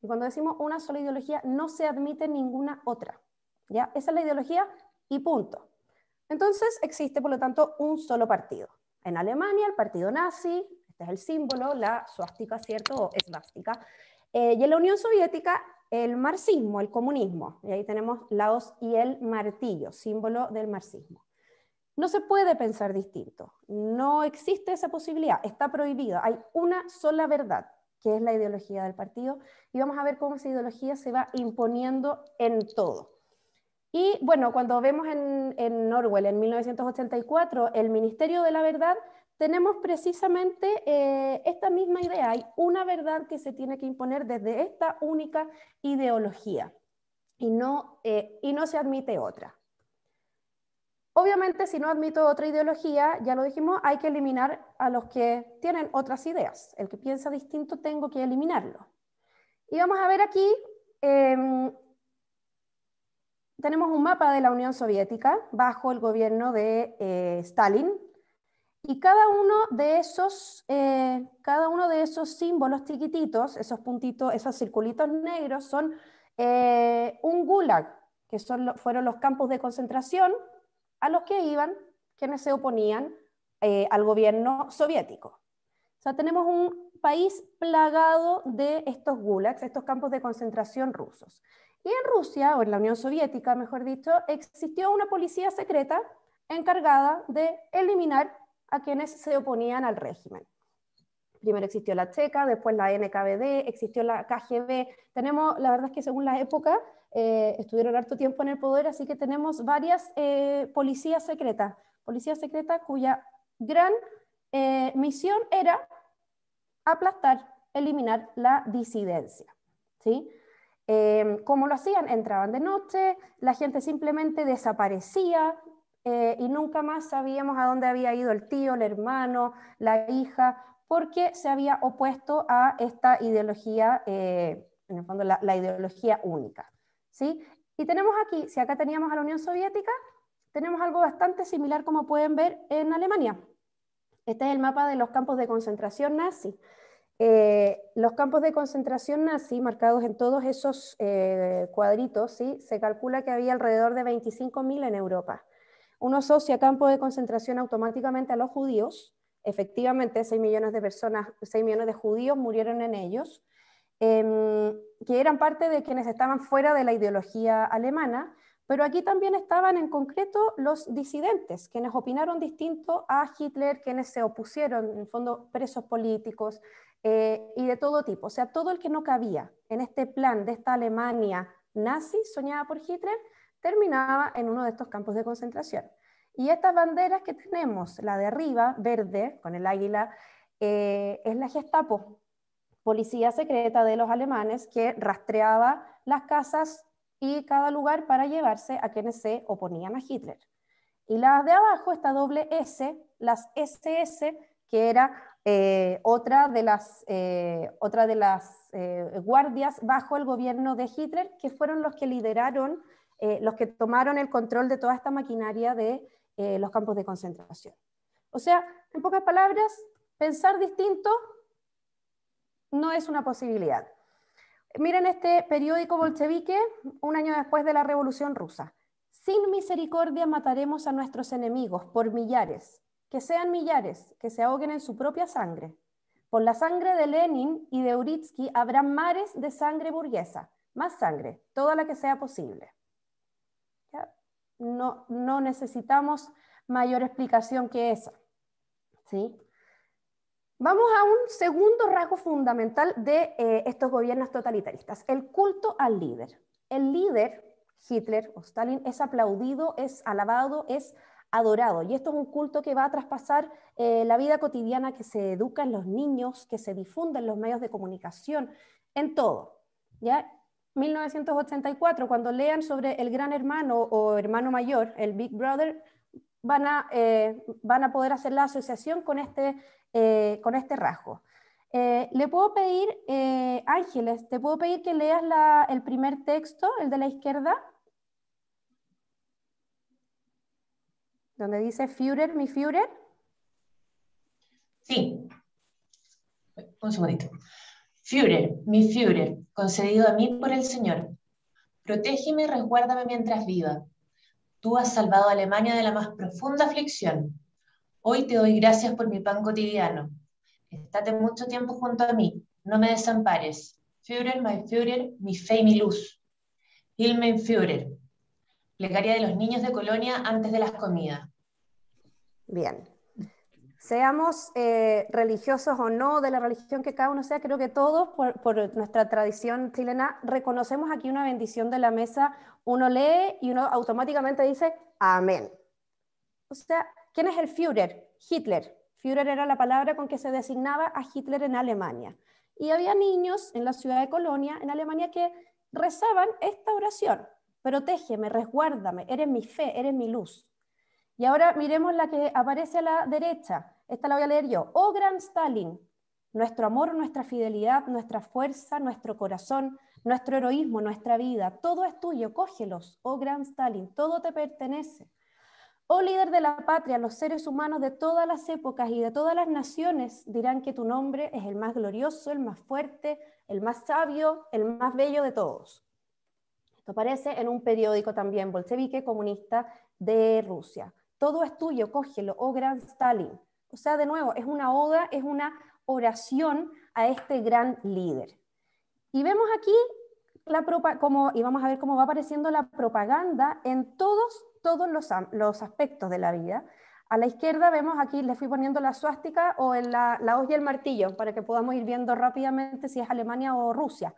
Y cuando decimos una sola ideología, no se admite ninguna otra. ¿ya? Esa es la ideología y punto. Entonces existe, por lo tanto, un solo partido. En Alemania, el partido nazi, este es el símbolo, la suástica, ¿cierto? O esvástica. Eh, y en la Unión Soviética, el marxismo, el comunismo. Y ahí tenemos Laos y el martillo, símbolo del marxismo. No se puede pensar distinto, no existe esa posibilidad, está prohibido. Hay una sola verdad, que es la ideología del partido, y vamos a ver cómo esa ideología se va imponiendo en todo. Y bueno, cuando vemos en, en en 1984, el Ministerio de la Verdad, tenemos precisamente eh, esta misma idea. Hay una verdad que se tiene que imponer desde esta única ideología y no eh, se admite otra. Obviamente, si no admito otra ideología, ya lo dijimos, hay que eliminar a los que tienen otras ideas. El que piensa distinto, tengo que eliminarlo. Y vamos a ver aquí, em, tenemos un mapa de la Unión Soviética bajo el gobierno de eh, Stalin. Y cada uno de esos, eh, cada uno de esos símbolos chiquititos, esos puntitos, esos circulitos negros, son eh, un gulag, que fueron los campos de concentración a los que iban quienes se oponían eh, al gobierno soviético. O sea, tenemos un país plagado de estos gulags, estos campos de concentración rusos. Y en Rusia, o en la Unión Soviética, mejor dicho, existió una policía secreta encargada de eliminar a quienes se oponían al régimen. Primero existió la Checa, después la NKVD, existió la KGB. Tenemos, la verdad es que según la época, eh, estuvieron harto tiempo en el poder, así que tenemos varias eh, policías secretas, policías secretas cuya gran eh, misión era aplastar, eliminar la disidencia. ¿sí? Em, ¿Cómo lo hacían? Entraban de noche, la gente simplemente desaparecía, y nunca más sabíamos a dónde había ido el tío, el hermano, la hija, porque se había opuesto a esta ideología, en el fondo la, ideología única. ¿sí? Y tenemos aquí, si acá teníamos a la Unión Soviética, tenemos algo bastante similar como pueden ver en Alemania. Este es el mapa de los campos de concentración nazi. Eh, los campos de concentración nazi, marcados en todos esos eh, cuadritos, ¿sí? se calcula que había alrededor de 25.000 en Europa. Uno asocia campo de concentración automáticamente a los judíos. Efectivamente, millones de personas, 6 millones de judíos murieron en ellos, Em, que eran parte de quienes estaban fuera de la ideología alemana, pero aquí también estaban en concreto los disidentes, quienes opinaron distinto a Hitler, quienes se opusieron, en el fondo, presos políticos eh, y de todo tipo. O sea, todo el que no cabía en este plan de esta Alemania nazi soñada por Hitler, terminaba en uno de estos campos de concentración. Y estas banderas que tenemos, la de arriba, verde, con el águila, eh, es la Gestapo, policía secreta de los alemanes que rastreaba las casas y cada lugar para llevarse a quienes se oponían a Hitler. Y las de abajo, esta doble S, las SS, que era eh, otra de las, eh, de las eh, guardias bajo el gobierno de Hitler, que fueron los que lideraron, los que tomaron el control de toda esta maquinaria de los campos de concentración. O sea, en pocas palabras, pensar distinto no es una posibilidad. Miren este periódico bolchevique un año después de la Revolución Rusa. Sin misericordia mataremos a nuestros enemigos por millares, que sean millares, que se ahoguen en su propia sangre. Por la sangre de Lenin y de Uritsky habrá mares de sangre burguesa, más sangre, toda la que sea posible. No, no necesitamos mayor explicación que esa. ¿sí? Vamos a un segundo rasgo fundamental de eh, estos gobiernos totalitaristas, el culto al líder. El líder, Hitler o Stalin, es aplaudido, es alabado, es adorado. Y esto es un culto que va a traspasar eh, la vida cotidiana que se educa en los niños, que se difunde en los medios de comunicación, en todo. ¿ya? 1984, cuando lean sobre el gran hermano o hermano mayor, el Big Brother, van a, eh, van a poder hacer la asociación con este eh, con este rasgo. Eh, le puedo pedir, eh, Ángeles, te puedo pedir que leas el primer texto, el de la izquierda, donde dice Führer, mi Führer. Sí. Un segundito. Führer, mi Führer, concedido a mí por el Señor. Protégeme y resguárdame mientras viva. Tú has salvado a Alemania de la más profunda aflicción. Hoy te doy gracias por mi pan cotidiano. Estate mucho tiempo junto a mí. No me desampares. Führer, my Führer, mi fe y mi luz. Hilmen Führer. Plegaria de los niños de colonia antes de las comidas. Bien. Seamos eh, religiosos o no, de la religión que cada uno sea, creo que todos, por, por nuestra tradición chilena, reconocemos aquí una bendición de la mesa. Uno lee y uno automáticamente dice, amén. O sea, ¿Quién es el Führer? Hitler. Führer era la palabra con que se designaba a Hitler en Alemania. Y había niños en la ciudad de Colonia, en Alemania, que rezaban esta oración. Protégeme, resguárdame, eres mi fe, eres mi luz. Y ahora miremos la que aparece a la derecha. Esta la voy a leer yo. Oh gran Stalin, nuestro amor, nuestra fidelidad, nuestra fuerza, nuestro corazón, nuestro heroísmo, nuestra vida, todo es tuyo, cógelos. Oh gran Stalin, todo te pertenece. Oh líder de la patria, los seres humanos de todas las épocas y de todas las naciones dirán que tu nombre es el más glorioso, el más fuerte, el más sabio, el más bello de todos. Esto aparece en un periódico también bolchevique comunista de Rusia. Todo es tuyo, cógelo, oh gran Stalin. O sea, de nuevo, es una oda, es una oración a este gran líder. Y vemos aquí la como, y vamos a ver cómo va apareciendo la propaganda en todos todos los, aspectos de la vida. A la izquierda vemos aquí, le fui poniendo la suástica o la, hoja y el martillo para que podamos ir viendo rápidamente si es Alemania o Rusia.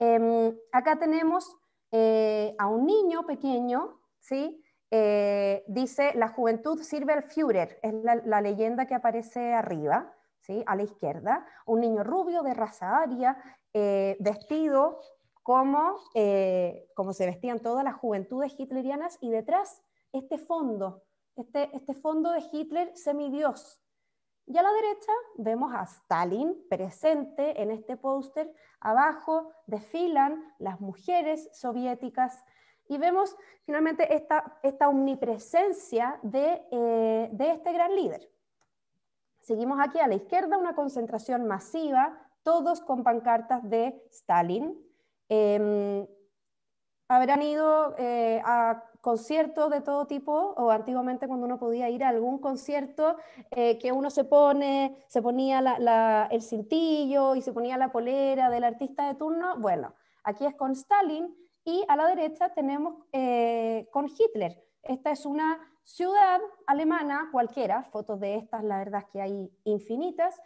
Em, acá tenemos eh, a un niño pequeño, ¿sí? Eh, dice, la juventud sirve al Führer, es la, la, leyenda que aparece arriba, ¿sí? a la izquierda, un niño rubio de raza aria, eh, vestido cómo, eh, cómo se vestían todas las juventudes hitlerianas y detrás este fondo, este, este fondo de Hitler semidios. Y a la derecha vemos a Stalin presente en este póster. Abajo desfilan las mujeres soviéticas y vemos finalmente esta, esta omnipresencia de, eh, de este gran líder. Seguimos aquí a la izquierda una concentración masiva, todos con pancartas de Stalin. Eh, habrán ido eh, a conciertos de todo tipo, o antiguamente cuando uno podía ir a algún concierto, eh, que uno se pone, se ponía el cintillo y se ponía la polera del artista de turno. Bueno, aquí es con Stalin y a la derecha tenemos eh, con Hitler. Esta es una ciudad alemana cualquiera, fotos de estas la verdad que hay infinitas,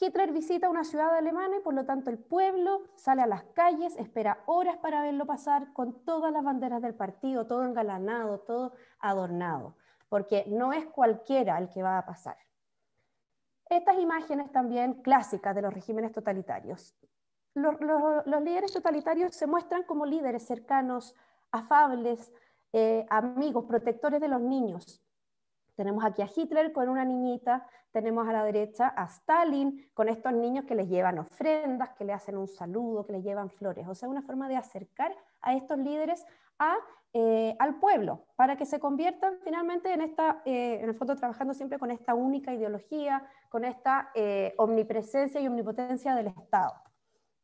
Hitler visita una ciudad alemana y por lo tanto el pueblo sale a las calles, espera horas para verlo pasar con todas las banderas del partido, todo engalanado, todo adornado, porque no es cualquiera el que va a pasar. Estas imágenes también clásicas de los regímenes totalitarios. Los, líderes totalitarios se muestran como líderes cercanos, afables, eh, amigos, protectores de los niños, tenemos aquí a Hitler con una niñita, tenemos a la derecha a Stalin con estos niños que les llevan ofrendas, que le hacen un saludo, que le llevan flores. O sea, una forma de acercar a estos líderes eh, al pueblo para que se conviertan finalmente en esta, eh, en el fondo trabajando siempre con esta única ideología, con esta eh, omnipresencia y omnipotencia del Estado.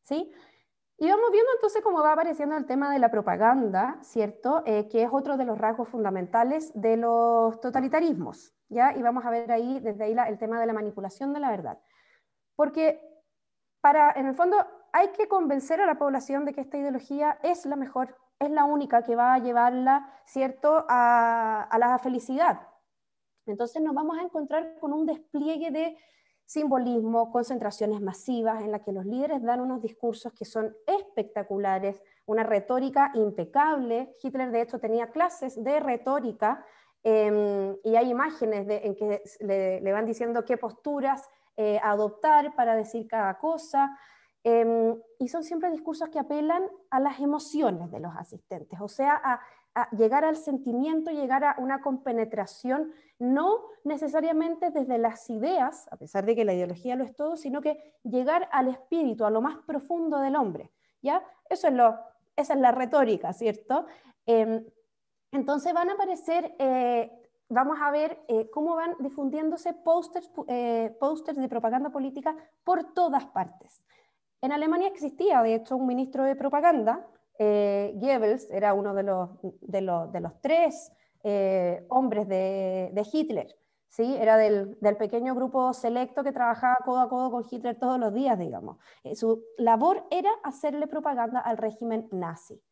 ¿Sí? Y vamos viendo entonces cómo va apareciendo el tema de la propaganda, ¿cierto? Eh, que es otro de los rasgos fundamentales de los totalitarismos, ¿ya? Y vamos a ver ahí, desde ahí, el tema de la manipulación de la verdad. Porque para, en el fondo, hay que convencer a la población de que esta ideología es la mejor, es la única que va a llevarla, ¿cierto?, a, a la felicidad. Entonces nos vamos a encontrar con un despliegue de simbolismo, concentraciones masivas en las que los líderes dan unos discursos que son espectaculares, una retórica impecable. Hitler de hecho tenía clases de retórica em, y hay imágenes en que le, van diciendo qué posturas eh, adoptar para decir cada cosa. Em, y son siempre discursos que apelan a las emociones de los asistentes, o sea, a llegar al sentimiento, llegar a una compenetración, no necesariamente desde las ideas, a pesar de que la ideología lo es todo, sino que llegar al espíritu, a lo más profundo del hombre. ¿ya? Eso es lo, esa es la retórica, ¿cierto? Em, entonces van a aparecer, eh, vamos a ver eh, cómo van difundiéndose eh, pósters de propaganda política por todas partes. En Alemania existía, de hecho, un ministro de propaganda, eh, Goebbels era uno de los, tres eh, hombres de, Hitler, ¿sí? era del, pequeño grupo selecto que trabajaba codo a codo con Hitler todos los días, digamos. Eh, su labor era hacerle propaganda al régimen nazi.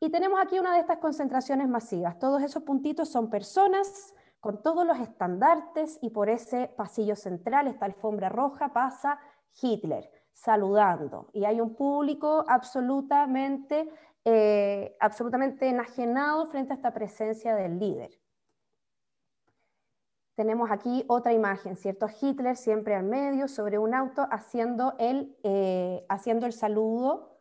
Y tenemos aquí una de estas concentraciones masivas. Todos esos puntitos son personas con todos los estandartes y por ese pasillo central, esta alfombra roja, pasa Hitler saludando. Y hay un público absolutamente, eh, absolutamente enajenado frente a esta presencia del líder. Tenemos aquí otra imagen, ¿cierto? Hitler siempre al medio, sobre un auto, haciendo el, eh, haciendo el saludo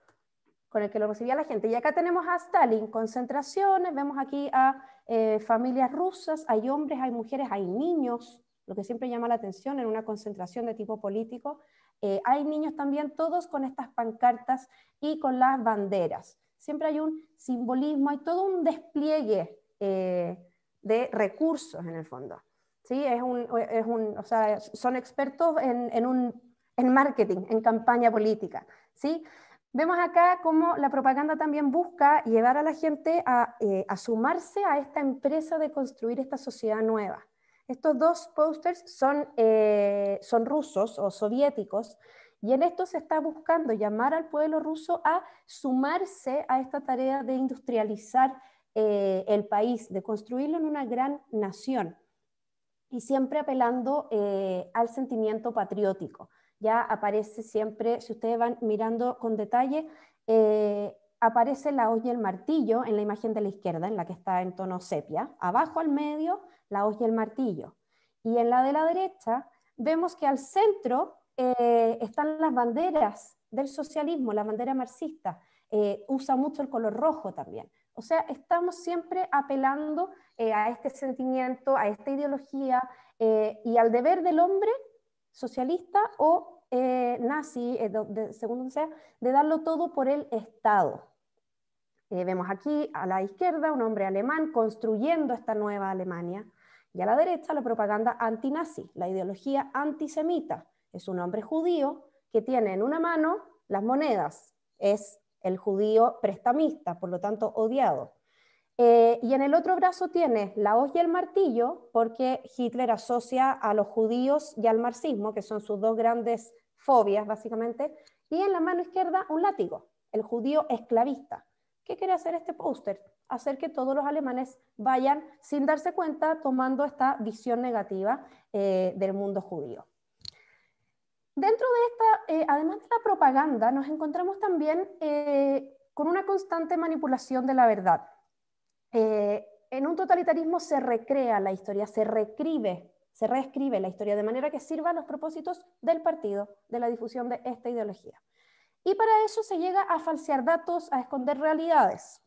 con el que lo recibía la gente. Y acá tenemos a Stalin, concentraciones, vemos aquí a eh, familias rusas, hay hombres, hay mujeres, hay niños, lo que siempre llama la atención en una concentración de tipo político, eh, hay niños también, todos con estas pancartas y con las banderas. Siempre hay un simbolismo, hay todo un despliegue eh, de recursos en el fondo. ¿Sí? son expertos en, marketing, en campaña política. ¿sí? Vemos acá cómo la propaganda también busca llevar a la gente a, eh, a sumarse a esta empresa de construir esta sociedad nueva. Estos dos pósters son, eh, son rusos o soviéticos y en esto se está buscando llamar al pueblo ruso a sumarse a esta tarea de industrializar eh, el país, de construirlo en una gran nación y siempre apelando eh, al sentimiento patriótico. Ya aparece siempre, si ustedes van mirando con detalle, aparece la hoz y el martillo en la imagen de la izquierda, en la que está en tono sepia. Abajo al medio, la hoz y el martillo. Y en la de la derecha, vemos que al centro eh, están las banderas del socialismo, la bandera marxista. Eh, usa mucho el color rojo también. O sea, estamos siempre apelando eh, a este sentimiento, a esta ideología y al deber del hombre socialista o nazi, según sea, de darlo todo por el Estado. Eh, vemos aquí a la izquierda un hombre alemán construyendo esta nueva Alemania y a la derecha la propaganda antinazi, la ideología antisemita. Es un hombre judío que tiene en una mano las monedas, es el judío prestamista, por lo tanto odiado. Eh, y en el otro brazo tiene la hoz y el martillo, porque Hitler asocia a los judíos y al marxismo, que son sus dos grandes fobias, básicamente. Y en la mano izquierda, un látigo, el judío esclavista. ¿Qué quiere hacer este póster? Hacer que todos los alemanes vayan sin darse cuenta tomando esta visión negativa eh, del mundo judío. Dentro de esta, eh, además de la propaganda, nos encontramos también eh, con una constante manipulación de la verdad. en un totalitarismo se recrea la historia, se se reescribe la historia de manera que sirva a los propósitos del partido, de la difusión de esta ideología. Y para eso se llega a falsear datos, a esconder realidades.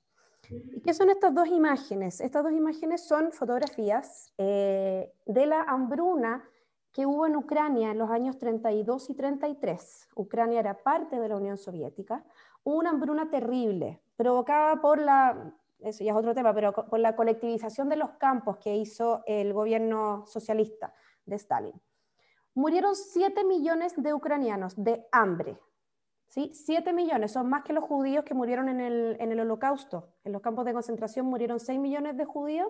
¿Y qué son estas dos imágenes? Estas dos imágenes son fotografías eh, de la hambruna que hubo en Ucrania en los años 32 y 33. Ucrania era parte de la Unión Soviética. Hubo una hambruna terrible, provocada por la, eso ya es otro tema, pero por la colectivización de los campos que hizo el gobierno socialista de Stalin. Murieron 7 millones de ucranianos de hambre ¿sí? Siete millones, son más que los judíos que murieron en el, holocausto. En los campos de concentración murieron 6 millones de judíos.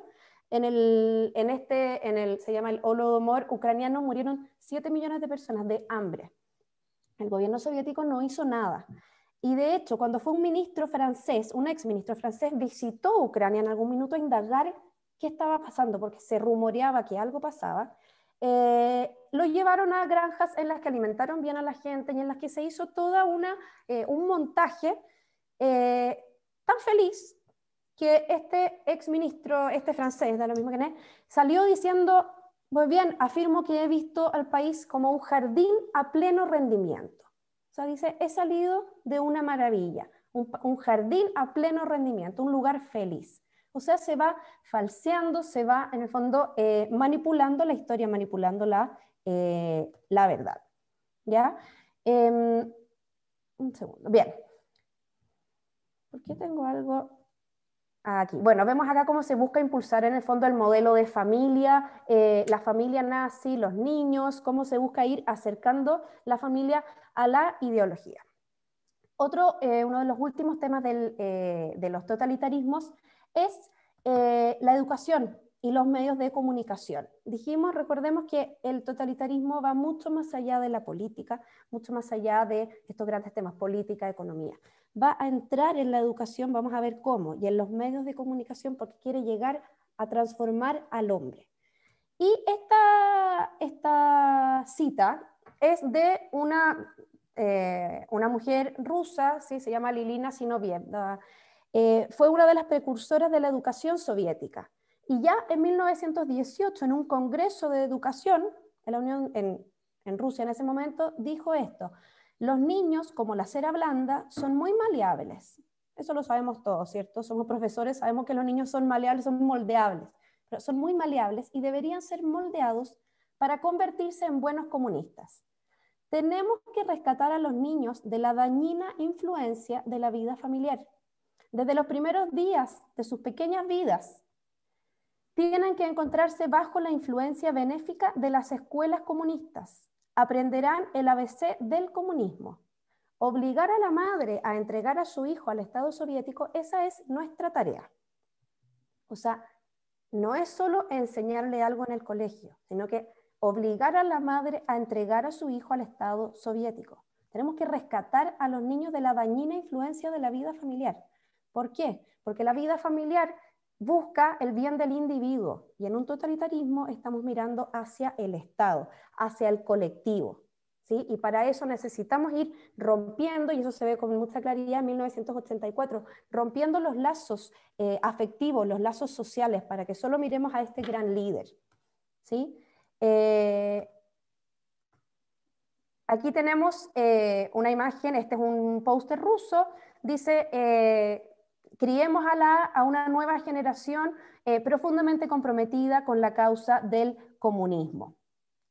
En, el, en este, en el, se llama el Holodomor ucraniano, murieron 7 millones de personas de hambre. El gobierno soviético no hizo nada. Y de hecho, cuando fue un ministro francés, un ex ministro francés, visitó Ucrania en algún minuto a indagar qué estaba pasando, porque se rumoreaba que algo pasaba, eh, lo llevaron a granjas en las que alimentaron bien a la gente y en las que se hizo toda una, eh, un montaje eh, tan feliz que este exministro, este francés, da lo mismo que salió diciendo, muy bien, afirmo que he visto al país como un jardín a pleno rendimiento. O sea, dice, he salido de una maravilla, un, jardín a pleno rendimiento, un lugar feliz. O sea, se va falseando, se va, en el fondo, eh, manipulando la historia, manipulando la eh, la verdad. ¿Ya? Em, un segundo. Bien. ¿Por qué tengo algo aquí? Bueno, vemos acá cómo se busca impulsar en el fondo el modelo de familia, eh, la familia nazi, los niños, cómo se busca ir acercando la familia a la ideología. Otro, eh, uno de los últimos temas de los totalitarismos es la educación y los medios de comunicación. Dijimos, recordemos que el totalitarismo va mucho más allá de la política, mucho más allá de estos grandes temas, política, economía. Va a entrar en la educación, vamos a ver cómo, y en los medios de comunicación porque quiere llegar a transformar al hombre. Y esta, cita es de una, eh, una mujer rusa, ¿sí? se llama Lilina no bien eh, fue una de las precursoras de la educación soviética. Y ya en 1918, en un congreso de educación, en, Rusia en ese momento, dijo esto, los niños, como la cera blanda, son muy maleables. Eso lo sabemos todos, ¿cierto? Somos profesores, sabemos que los niños son maleables, son moldeables, pero son muy maleables y deberían ser moldeados para convertirse en buenos comunistas. Tenemos que rescatar a los niños de la dañina influencia de la vida familiar. Desde los primeros días de sus pequeñas vidas, tienen que encontrarse bajo la influencia benéfica de las escuelas comunistas. Aprenderán el ABC del comunismo. Obligar a la madre a entregar a su hijo al Estado soviético, esa es nuestra tarea. O sea, no es solo enseñarle algo en el colegio, sino que obligar a la madre a entregar a su hijo al Estado soviético. Tenemos que rescatar a los niños de la dañina influencia de la vida familiar. ¿Por qué? Porque la vida familiar busca el bien del individuo y en un totalitarismo estamos mirando hacia el Estado, hacia el colectivo. ¿sí? Y para eso necesitamos ir rompiendo, y eso se ve con mucha claridad en 1984, rompiendo los lazos eh, afectivos, los lazos sociales, para que solo miremos a este gran líder. ¿sí? Eh, aquí tenemos eh, una imagen, este es un póster ruso, dice criemos a, una nueva generación eh, profundamente comprometida con la causa del comunismo.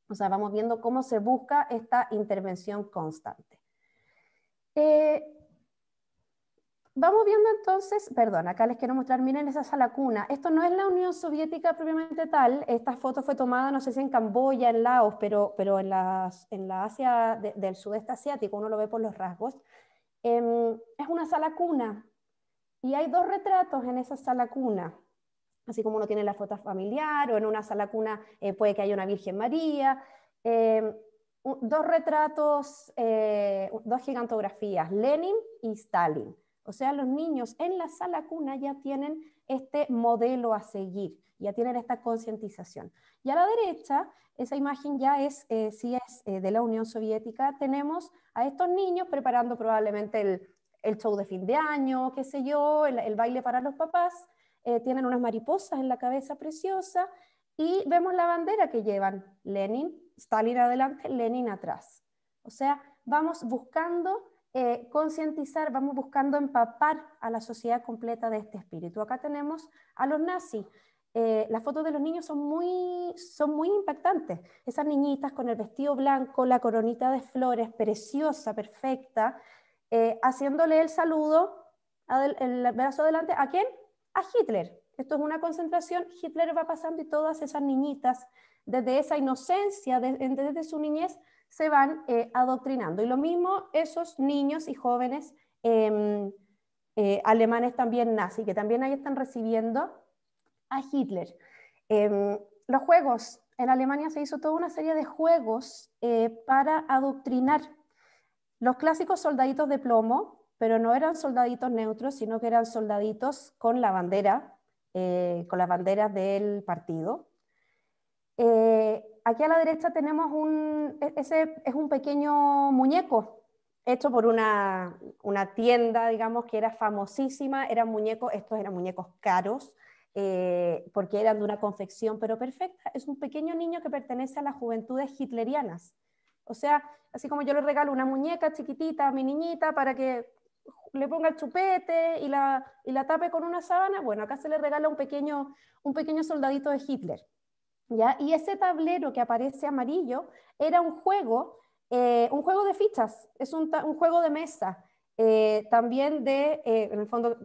O sea, vamos viendo cómo se busca esta intervención constante. Eh, vamos viendo entonces, perdón, acá les quiero mostrar, miren esa sala cuna. Esto no es la Unión Soviética propiamente tal, esta foto fue tomada, no sé si en Camboya, en Laos, pero, en, la Asia del sudeste asiático, uno lo ve por los rasgos. Em, es una sala cuna y hay dos retratos en esa sala cuna, así como uno tiene la foto familiar o en una sala cuna eh, puede que haya una Virgen María. Eh, dos retratos, eh, dos gigantografías, Lenin y Stalin. O sea, los niños en la sala cuna ya tienen este modelo a seguir, ya tienen esta concientización. Y a la derecha, esa imagen ya es, si es de la Unión Soviética, tenemos a estos niños preparando probablemente el, el show de fin de año, qué sé yo, el, baile para los papás, eh, tienen unas mariposas en la cabeza preciosa y vemos la bandera que llevan Lenin, Stalin adelante, Lenin atrás. O sea, vamos buscando eh, concientizar, vamos buscando empapar a la sociedad completa de este espíritu. Acá tenemos a los nazis. Eh, las fotos de los niños son muy, son muy impactantes. Esas niñitas con el vestido blanco, la coronita de flores, preciosa, perfecta, eh, haciéndole el saludo, el brazo adelante, ¿a quién? A Hitler. Esto es una concentración, Hitler va pasando y todas esas niñitas, desde esa inocencia, desde, su niñez, se van eh, adoctrinando. Y lo mismo esos niños y jóvenes em, eh, alemanes también nazi, que también ahí están recibiendo a Hitler. Em, los juegos, en Alemania se hizo toda una serie de juegos para adoctrinar los clásicos soldaditos de plomo, pero no eran soldaditos neutros, sino que eran soldaditos con la bandera, eh, con las banderas del partido. Eh, aquí a la derecha tenemos un, e-, ese es un pequeño muñeco hecho por una, tienda, digamos, que era famosísima, eran muñecos, estos eran muñecos caros, eh, porque eran de una confección pero perfecta. Es un pequeño niño que pertenece a las juventudes hitlerianas. O sea, así como yo le regalo una muñeca chiquitita a mi niñita para que le ponga el chupete y la, y la tape con una sábana, bueno, acá se le regala un pequeño, un pequeño soldadito de Hitler. ¿ya? Y ese tablero que aparece amarillo era un juego, eh, un juego de fichas, es un, juego de mesa, eh, también de, eh, en el fondo,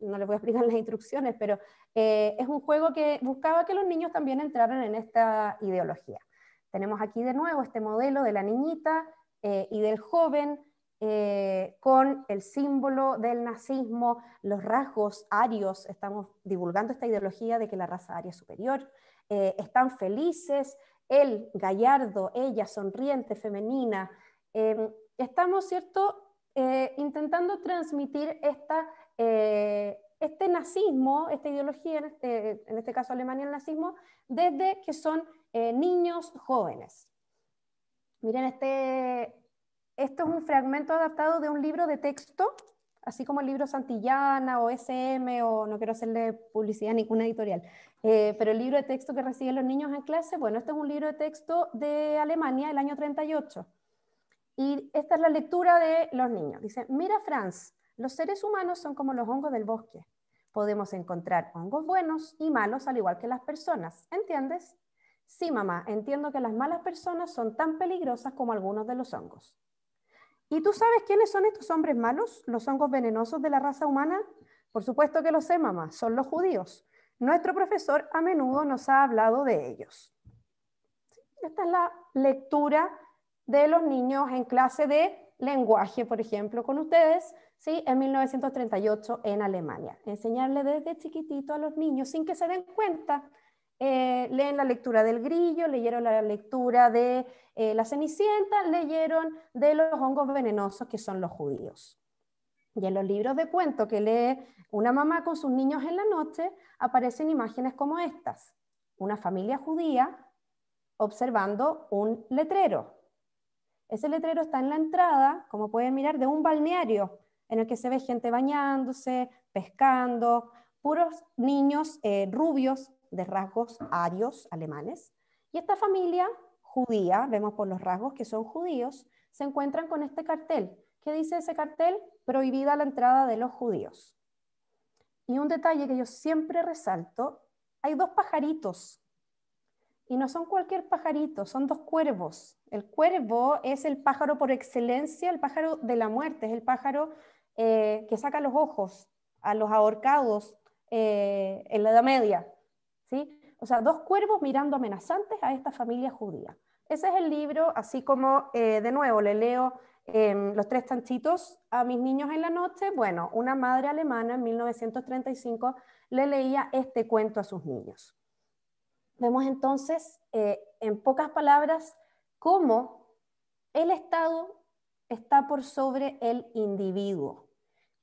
no les voy a explicar *laughs* las instrucciones, pero es un juego que buscaba que los niños también entraran en esta ideología. Tenemos aquí de nuevo este modelo de la niñita eh, y del joven eh, con el símbolo del nazismo, los rasgos arios, estamos divulgando esta ideología de que la raza aria es superior, eh, están felices, él gallardo, ella sonriente, femenina. Em, estamos, ¿cierto?, intentando transmitir esta este nazismo, esta ideología, en este, en este, caso Alemania el nazismo, desde que son eh, niños jóvenes. Miren, este, esto es un fragmento adaptado de un libro de texto, así como el libro Santillana o SM, o no quiero hacerle publicidad a ninguna editorial, eh, pero el libro de texto que reciben los niños en clase, bueno, este es un libro de texto de Alemania del año 38. Y esta es la lectura de los niños. Dice, mira Franz, los seres humanos son como los hongos del bosque. Podemos encontrar hongos buenos y malos al igual que las personas, ¿entiendes? Sí, mamá, entiendo que las malas personas son tan peligrosas como algunos de los hongos. ¿Y tú sabes quiénes son estos hombres malos, los hongos venenosos de la raza humana? Por supuesto que lo sé, mamá, son los judíos. Nuestro profesor a menudo nos ha hablado de ellos. Esta es la lectura de los niños en clase de lenguaje, por ejemplo, con ustedes, ¿sí? en 1938 en Alemania. Enseñarle desde chiquitito a los niños sin que se den cuenta eh, leen la lectura del grillo, leyeron la lectura de eh, la Cenicienta, leyeron de los hongos venenosos que son los judíos. Y en los libros de cuento que lee una mamá con sus niños en la noche, aparecen imágenes como estas. Una familia judía observando un letrero. Ese letrero está en la entrada, como pueden mirar, de un balneario en el que se ve gente bañándose, pescando, puros niños eh, rubios de rasgos arios alemanes. Y esta familia judía, vemos por los rasgos que son judíos, se encuentran con este cartel. ¿Qué dice ese cartel? Prohibida la entrada de los judíos. Y un detalle que yo siempre resalto, hay dos pajaritos. Y no son cualquier pajarito, son dos cuervos. El cuervo es el pájaro por excelencia, el pájaro de la muerte, es el pájaro eh, que saca los ojos a los ahorcados eh, en la Edad Media. ¿sí? O sea, dos cuervos mirando amenazantes a esta familia judía. Ese es el libro, así como, eh, de nuevo, le leo em, Los tres Tanchitos a mis niños en la noche. Bueno, una madre alemana en 1935 le leía este cuento a sus niños. Vemos entonces, eh, en pocas palabras, cómo el Estado está por sobre el individuo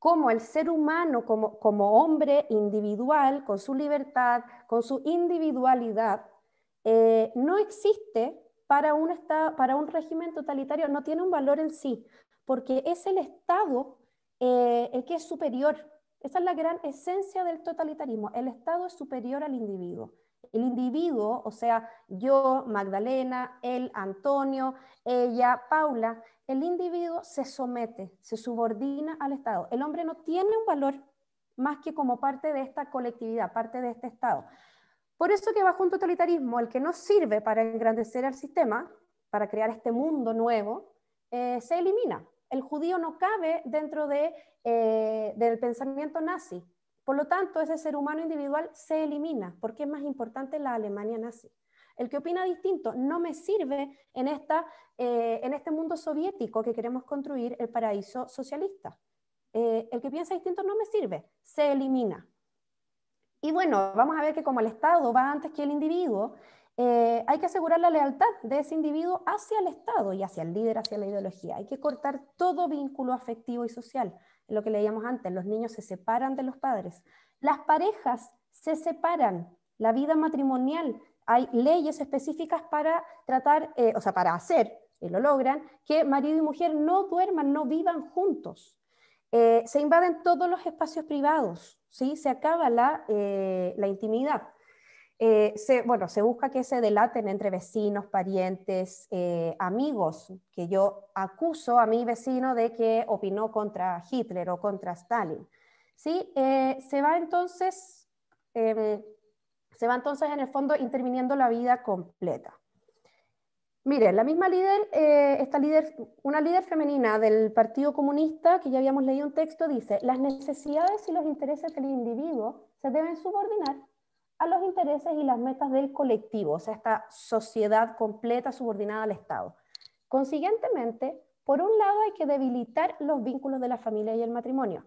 como el ser humano como, hombre individual, con su libertad, con su individualidad, eh, no existe para un, estado, para un régimen totalitario, no tiene un valor en sí, porque es el Estado eh, el que es superior. Esa es la gran esencia del totalitarismo. El Estado es superior al individuo. El individuo, o sea, yo, Magdalena, él, Antonio, ella, Paula, el individuo se somete, se subordina al Estado. El hombre no tiene un valor más que como parte de esta colectividad, parte de este Estado. Por eso que bajo un totalitarismo, el que no sirve para engrandecer al sistema, para crear este mundo nuevo, eh, se elimina. El judío no cabe dentro de, eh, del pensamiento nazi. Por lo tanto, ese ser humano individual se elimina, porque es más importante la Alemania nazi. El que opina distinto no me sirve en, esta, eh, en este mundo soviético que queremos construir el paraíso socialista. Eh, el que piensa distinto no me sirve, se elimina. Y bueno, vamos a ver que como el Estado va antes que el individuo, eh, hay que asegurar la lealtad de ese individuo hacia el Estado y hacia el líder, hacia la ideología. Hay que cortar todo vínculo afectivo y social. Lo que leíamos antes, los niños se separan de los padres. Las parejas se separan. La vida matrimonial hay leyes específicas para tratar, eh, o sea, para hacer, y lo logran, que marido y mujer no duerman, no vivan juntos. Eh, se invaden todos los espacios privados, ¿sí? se acaba la, eh, intimidad. bueno, se busca que se delaten entre vecinos, parientes, amigos, que yo acuso a mi vecino de que opinó contra Hitler o contra Stalin. ¿Sí? se va entonces em, se va entonces en el fondo interviniendo la vida completa. Miren, la misma líder, eh, esta líder, una líder femenina del Partido Comunista, que ya habíamos leído un texto, dice, las necesidades y los intereses del individuo se deben subordinar a los intereses y las metas del colectivo, o sea, esta sociedad completa subordinada al Estado. Consiguientemente, por un lado hay que debilitar los vínculos de la familia y el matrimonio,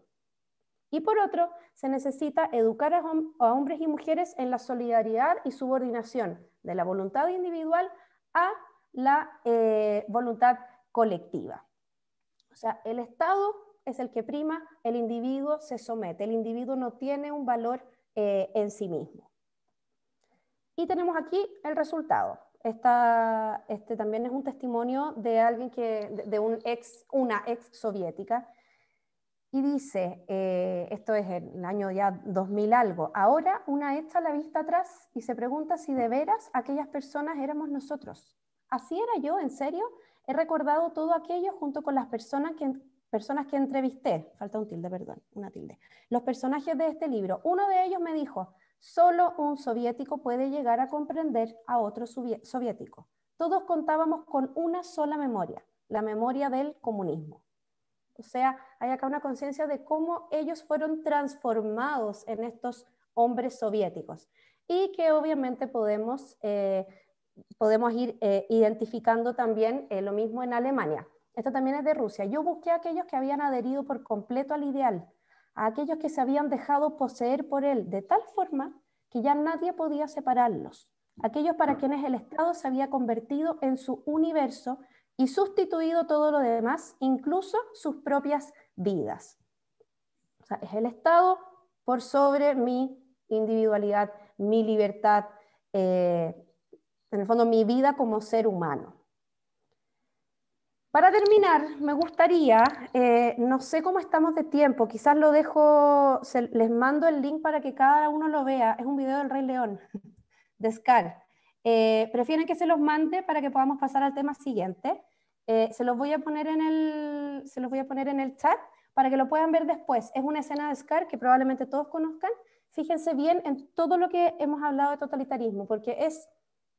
y por otro, se necesita educar a, hombres y mujeres en la solidaridad y subordinación de la voluntad individual a la eh, voluntad colectiva. O sea, el Estado es el que prima, el individuo se somete, el individuo no tiene un valor eh, en sí mismo. Y tenemos aquí el resultado. este también es un testimonio de alguien que, de ex, una ex soviética, y dice, eh, esto es el año ya 2000 algo, ahora una echa la vista atrás y se pregunta si de veras aquellas personas éramos nosotros. Así era yo, en serio. He recordado todo aquello junto con las personas que, personas que entrevisté. Falta un tilde, perdón, una tilde. Los personajes de este libro. Uno de ellos me dijo, solo un soviético puede llegar a comprender a otro soviético. Todos contábamos con una sola memoria, la memoria del comunismo. O sea, hay acá una conciencia de cómo ellos fueron transformados en estos hombres soviéticos y que obviamente podemos, eh, ir eh, identificando también eh, lo mismo en Alemania. Esto también es de Rusia. Yo busqué a aquellos que habían adherido por completo al ideal, a aquellos que se habían dejado poseer por él, de tal forma que ya nadie podía separarlos, aquellos para quienes el Estado se había convertido en su universo y sustituido todo lo demás, incluso sus propias vidas. es el Estado por sobre mi individualidad, mi libertad, eh, en el fondo mi vida como ser humano. Para terminar, me gustaría, eh, no sé cómo estamos de tiempo, quizás lo dejo, les mando el link para que cada uno lo vea, es un video del Rey León, *laughs* de Scar. Eh, ¿Prefieren que se los mande para que podamos pasar al tema siguiente? Eh, se, los voy a poner en el, se los voy a poner en el chat para que lo puedan ver después. Es una escena de Scar que probablemente todos conozcan. Fíjense bien en todo lo que hemos hablado de totalitarismo, porque es,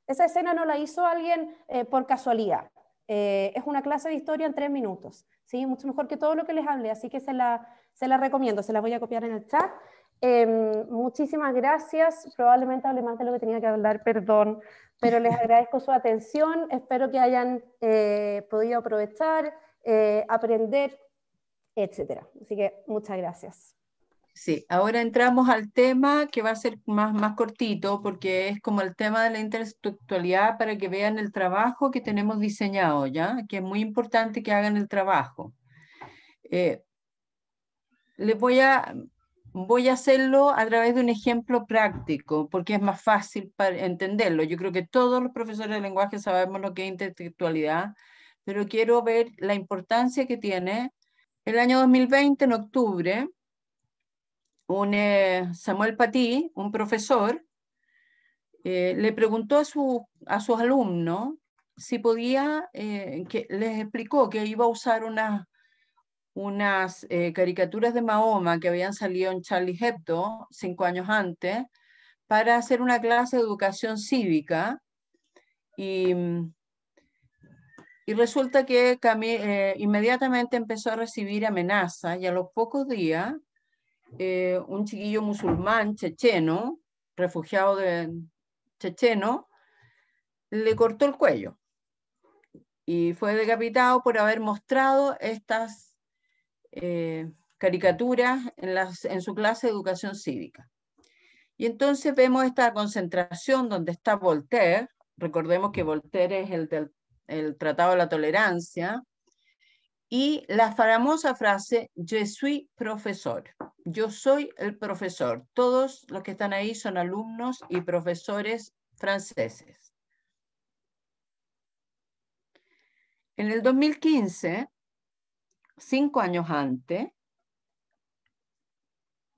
esa escena no la hizo alguien eh, por casualidad. Eh, es una clase de historia en tres minutos, ¿sí? mucho mejor que todo lo que les hablé, así que se la, se la recomiendo, se la voy a copiar en el chat. Em, muchísimas gracias, probablemente hablé más de lo que tenía que hablar, perdón, pero les agradezco su atención, espero que hayan eh, podido aprovechar, eh, aprender, etc. Así que muchas gracias. Sí, ahora entramos al tema que va a ser más, más cortito porque es como el tema de la intertextualidad para que vean el trabajo que tenemos diseñado, ¿ya? Que es muy importante que hagan el trabajo. Eh, les voy a voy a hacerlo a través de un ejemplo práctico, porque es más fácil para entenderlo. Yo creo que todos los profesores de lenguaje sabemos lo que es intertextualidad, pero quiero ver la importancia que tiene. El año 2020, en octubre, un, eh, Samuel Patí, un profesor, eh, le preguntó a, su, a sus alumnos si podía, eh, que les explicó que iba a usar una unas eh, caricaturas de Mahoma que habían salido en Charlie Hebdo cinco años antes para hacer una clase de educación cívica y, mm, resulta que eh, inmediatamente empezó a recibir amenazas y a los pocos días eh, un chiquillo musulmán checheno, refugiado de checheno, le cortó el cuello y fue decapitado por haber mostrado estas eh, caricaturas en, su clase de educación cívica. Y entonces vemos esta concentración donde está Voltaire, recordemos que Voltaire es el del el Tratado de la Tolerancia, y la famosa frase, je suis profesor, yo soy el profesor. Todos los que están ahí son alumnos y profesores franceses. En el 2015, cinco años antes,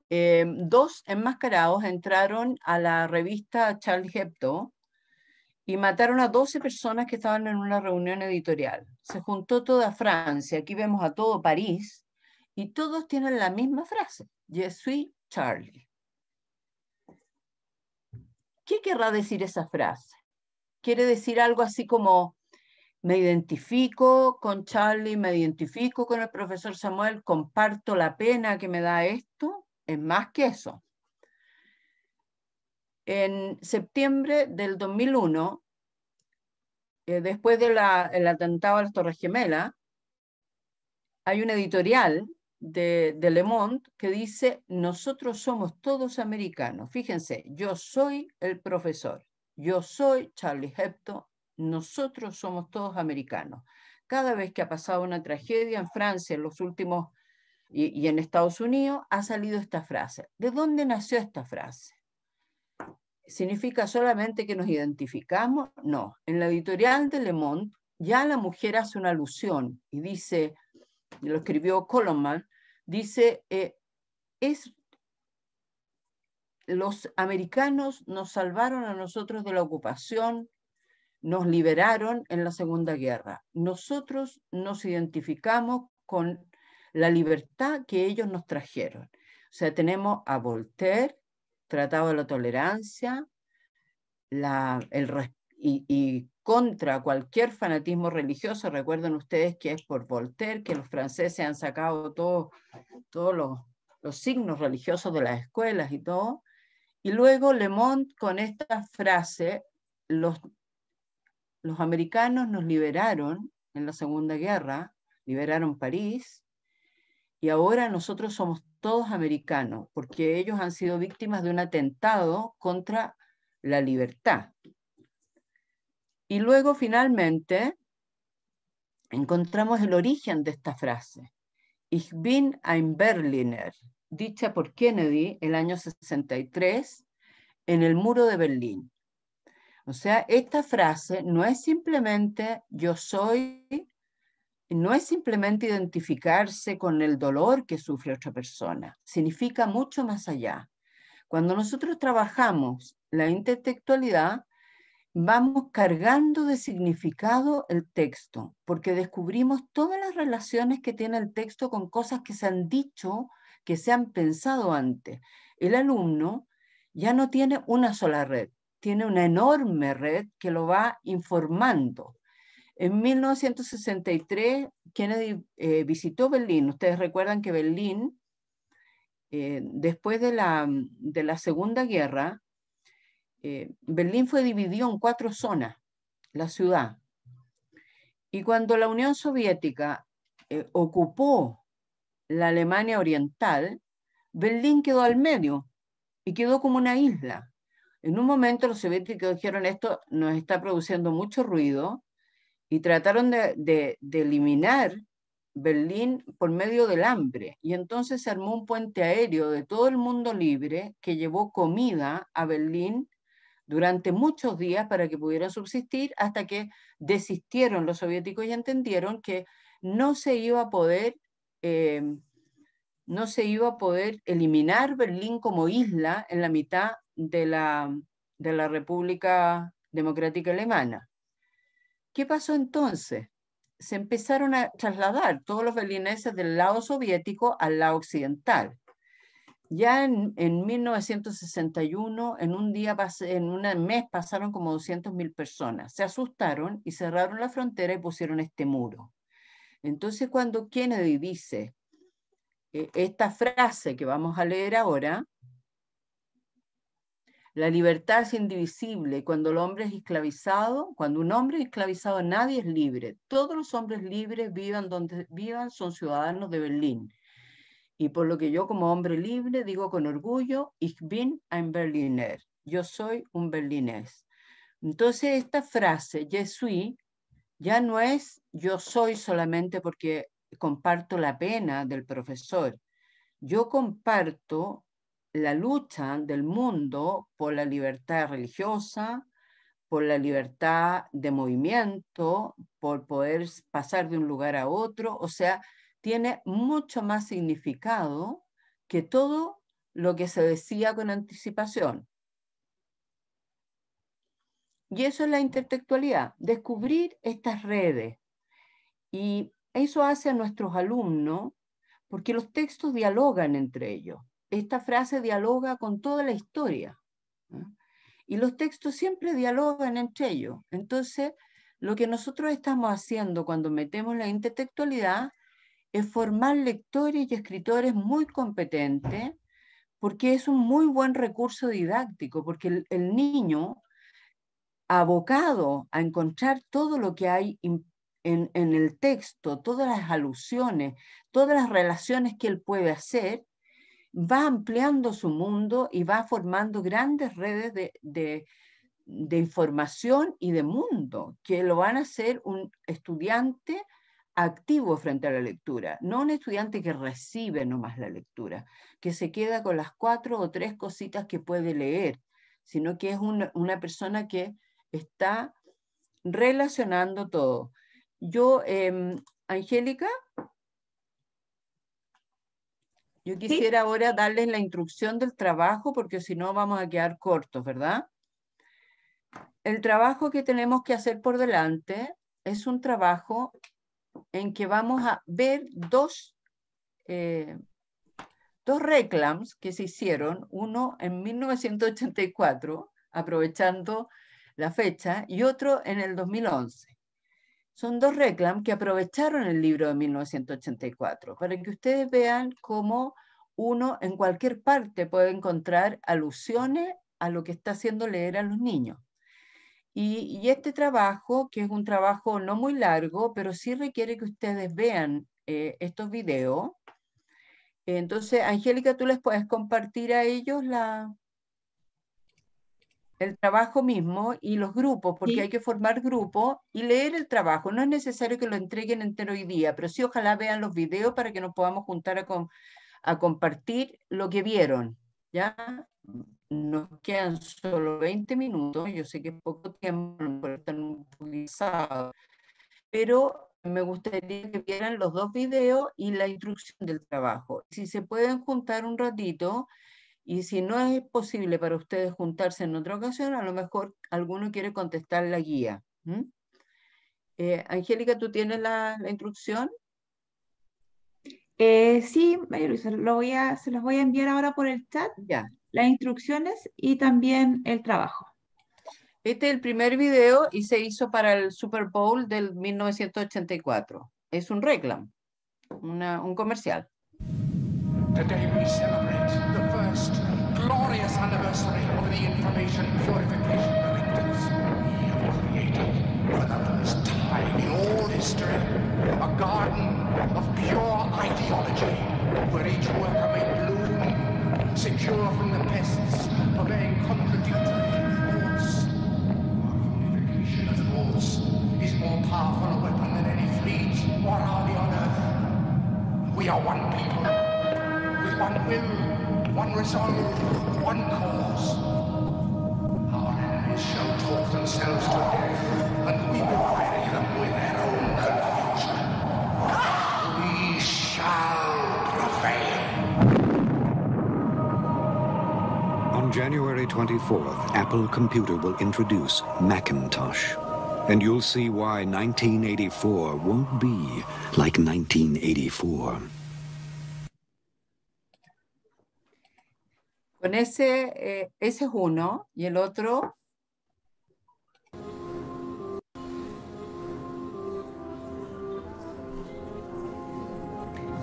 em, dos enmascarados entraron a la revista Charlie Hebdo y mataron a 12 personas que estaban en una reunión editorial. Se juntó toda Francia, aquí vemos a todo París, y todos tienen la misma frase, Je suis Charlie. ¿Qué querrá decir esa frase? Quiere decir algo así como, me identifico con Charlie, me identifico con el profesor Samuel, comparto la pena que me da esto, es más que eso. En septiembre del 2001, eh, después del atentado a las Torres Gemelas, hay un editorial de, de Le Monde que dice, nosotros somos todos americanos. Fíjense, yo soy el profesor, yo soy Charlie Hepto nosotros somos todos americanos. Cada vez que ha pasado una tragedia en Francia en los últimos y, en Estados Unidos, ha salido esta frase. ¿De dónde nació esta frase? ¿Significa solamente que nos identificamos? No. En la editorial de Le Monde ya la mujer hace una alusión y dice, lo escribió Coloman, dice, eh, es, los americanos nos salvaron a nosotros de la ocupación nos liberaron en la Segunda Guerra. Nosotros nos identificamos con la libertad que ellos nos trajeron. O sea, tenemos a Voltaire, Tratado de la Tolerancia, y, contra cualquier fanatismo religioso. Recuerden ustedes que es por Voltaire que los franceses han sacado todos los, los signos religiosos de las escuelas y todo. Y luego Le Monde con esta frase, los los americanos nos liberaron en la Segunda Guerra, liberaron París, y ahora nosotros somos todos americanos, porque ellos han sido víctimas de un atentado contra la libertad. Y luego finalmente encontramos el origen de esta frase. Ich bin ein Berliner, dicha por Kennedy el año 63 en el muro de Berlín. O sea, esta frase no es simplemente yo soy, no es simplemente identificarse con el dolor que sufre otra persona, significa mucho más allá. Cuando nosotros trabajamos la intertextualidad, vamos cargando de significado el texto, porque descubrimos todas las relaciones que tiene el texto con cosas que se han dicho, que se han pensado antes. El alumno ya no tiene una sola red, tiene una enorme red que lo va informando. En 1963, Kennedy eh, visitó Berlín. Ustedes recuerdan que Berlín, eh, después de la, Segunda Guerra, eh, Berlín fue dividido en cuatro zonas, la ciudad. Y cuando la Unión Soviética ocupó la Alemania Oriental, Berlín quedó al medio y quedó como una isla. En un momento los soviéticos dijeron esto nos está produciendo mucho ruido y trataron de, eliminar Berlín por medio del hambre. Y entonces se armó un puente aéreo de todo el mundo libre que llevó comida a Berlín durante muchos días para que pudieran subsistir hasta que desistieron los soviéticos y entendieron que no se iba a poder eh, no se iba a poder eliminar Berlín como isla en la mitad de la, República Democrática Alemana. ¿Qué pasó entonces? Se empezaron a trasladar todos los berlineses del lado soviético al lado occidental. Ya en, 1961, en un día, en un mes pasaron como 200.000 personas. Se asustaron y cerraron la frontera y pusieron este muro. Entonces, cuando Kennedy dice eh, esta frase que vamos a leer ahora, la libertad es indivisible. Cuando el hombre es esclavizado, cuando un hombre es esclavizado, nadie es libre. Todos los hombres libres vivan donde vivan son ciudadanos de Berlín. Y por lo que yo como hombre libre digo con orgullo, ich bin ein Berliner. Yo soy un berlinés. Entonces esta frase, je suis, ya no es yo soy solamente porque comparto la pena del profesor. Yo comparto la lucha del mundo por la libertad religiosa, por la libertad de movimiento, por poder pasar de un lugar a otro. O sea, tiene mucho más significado que todo lo que se decía con anticipación. Y eso es la intertextualidad, descubrir estas redes. Y eso hace a nuestros alumnos porque los textos dialogan entre ellos. Esta frase dialoga con toda la historia. Y los textos siempre dialogan entre ellos. Entonces, lo que nosotros estamos haciendo cuando metemos la intertextualidad es formar lectores y escritores muy competentes, porque es un muy buen recurso didáctico, porque el, niño, abocado a encontrar todo lo que hay importante en, el texto, todas las alusiones, todas las relaciones que él puede hacer, va ampliando su mundo y va formando grandes redes de, información y de mundo que lo van a hacer un estudiante activo frente a la lectura, no un estudiante que recibe nomás la lectura, que se queda con las cuatro o tres cositas que puede leer, sino que es una persona que está relacionando todo. Yo, em, Angélica, yo quisiera ahora darles la instrucción del trabajo porque si no vamos a quedar cortos, ¿verdad? El trabajo que tenemos que hacer por delante es un trabajo en que vamos a ver dos, eh, dos reclams que se hicieron, uno en 1984, aprovechando la fecha, y otro en el 2011. Son dos reclam que aprovecharon el libro de 1984 para que ustedes vean cómo uno en cualquier parte puede encontrar alusiones a lo que está haciendo leer a los niños. Y, este trabajo, que es un trabajo no muy largo, pero sí requiere que ustedes vean eh, estos videos. Entonces, Angélica, ¿tú les puedes compartir a ellos la, el trabajo mismo y los grupos, porque hay que formar grupos y leer el trabajo. No es necesario que lo entreguen entero hoy día, pero sí ojalá vean los videos para que nos podamos juntar a, compartir lo que vieron. ¿ya? Nos quedan solo 20 minutos, yo sé que es poco tiempo, están pero me gustaría que vieran los dos videos y la instrucción del trabajo. Si se pueden juntar un ratito, y si no es posible para ustedes juntarse en otra ocasión, a lo mejor alguno quiere contestar la guía. Eh, Angélica, ¿tú tienes la, instrucción? Eh, sí, Luisa, se los voy a enviar ahora por el chat. Ya. Las instrucciones y también el trabajo. Este es el primer video y se hizo para el Super Bowl del 1984. Es un reclam, un comercial. glorious anniversary of the information purification directives we have created for the first time in all history a garden of pure ideology where each worker may bloom, secure from the pests, purveying contradictory thoughts. Purification, of course, is more powerful a weapon than any fleet or army on earth. We are one people, with one will, one resolve, one cause. Our enemies shall talk themselves to death, and we will bury them with their own confusion. We shall prevail. On January 24th, Apple Computer will introduce Macintosh. And you'll see why 1984 won't be like 1984. Con ese, eh, ese es uno y el otro...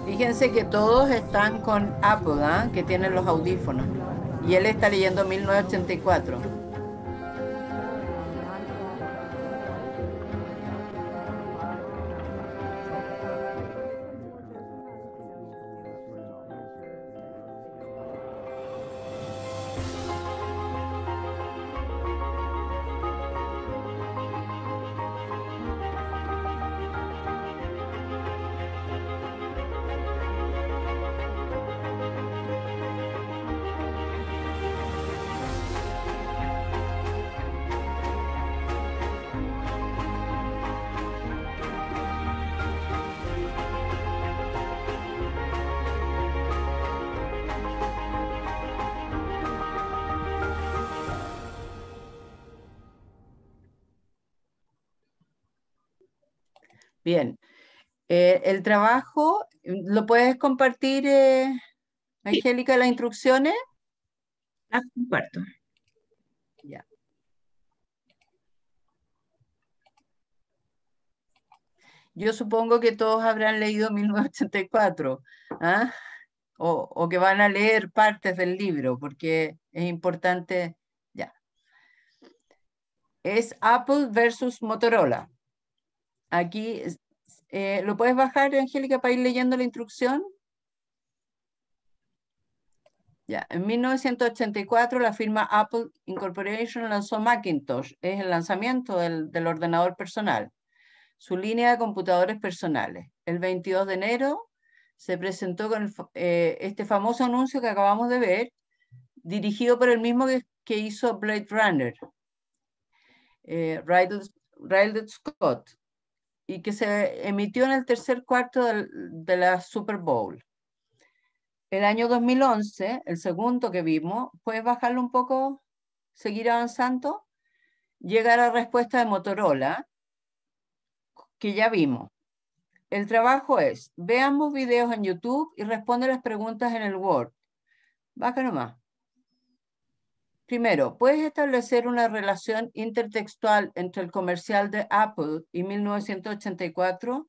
Fíjense que todos están con Apple, ¿ah? que tienen los audífonos. Y él está leyendo 1984. Eh, el trabajo, ¿lo puedes compartir, eh, Angélica, las instrucciones? Las comparto. Ya. Yo supongo que todos habrán leído 1984, *laughs* ¿ah? o, o que van a leer partes del libro, porque es importante, ya. Es Apple versus Motorola. Aquí eh, ¿Lo puedes bajar, Angélica, para ir leyendo la instrucción? Ya, en 1984 la firma Apple Incorporation lanzó Macintosh. Es el lanzamiento del, ordenador personal, su línea de computadores personales. El 22 de enero se presentó con eh, este famoso anuncio que acabamos de ver, dirigido por el mismo que, hizo Blade Runner, eh, Scott y que se emitió en el tercer cuarto de la Super Bowl. El año 2011, el segundo que vimos, puedes bajarlo un poco, seguir avanzando, llegar a respuesta de Motorola, que ya vimos. El trabajo es, veamos videos en YouTube y responde las preguntas en el Word. Baja nomás. Primero, puedes establecer una relación intertextual entre el comercial de Apple y 1984.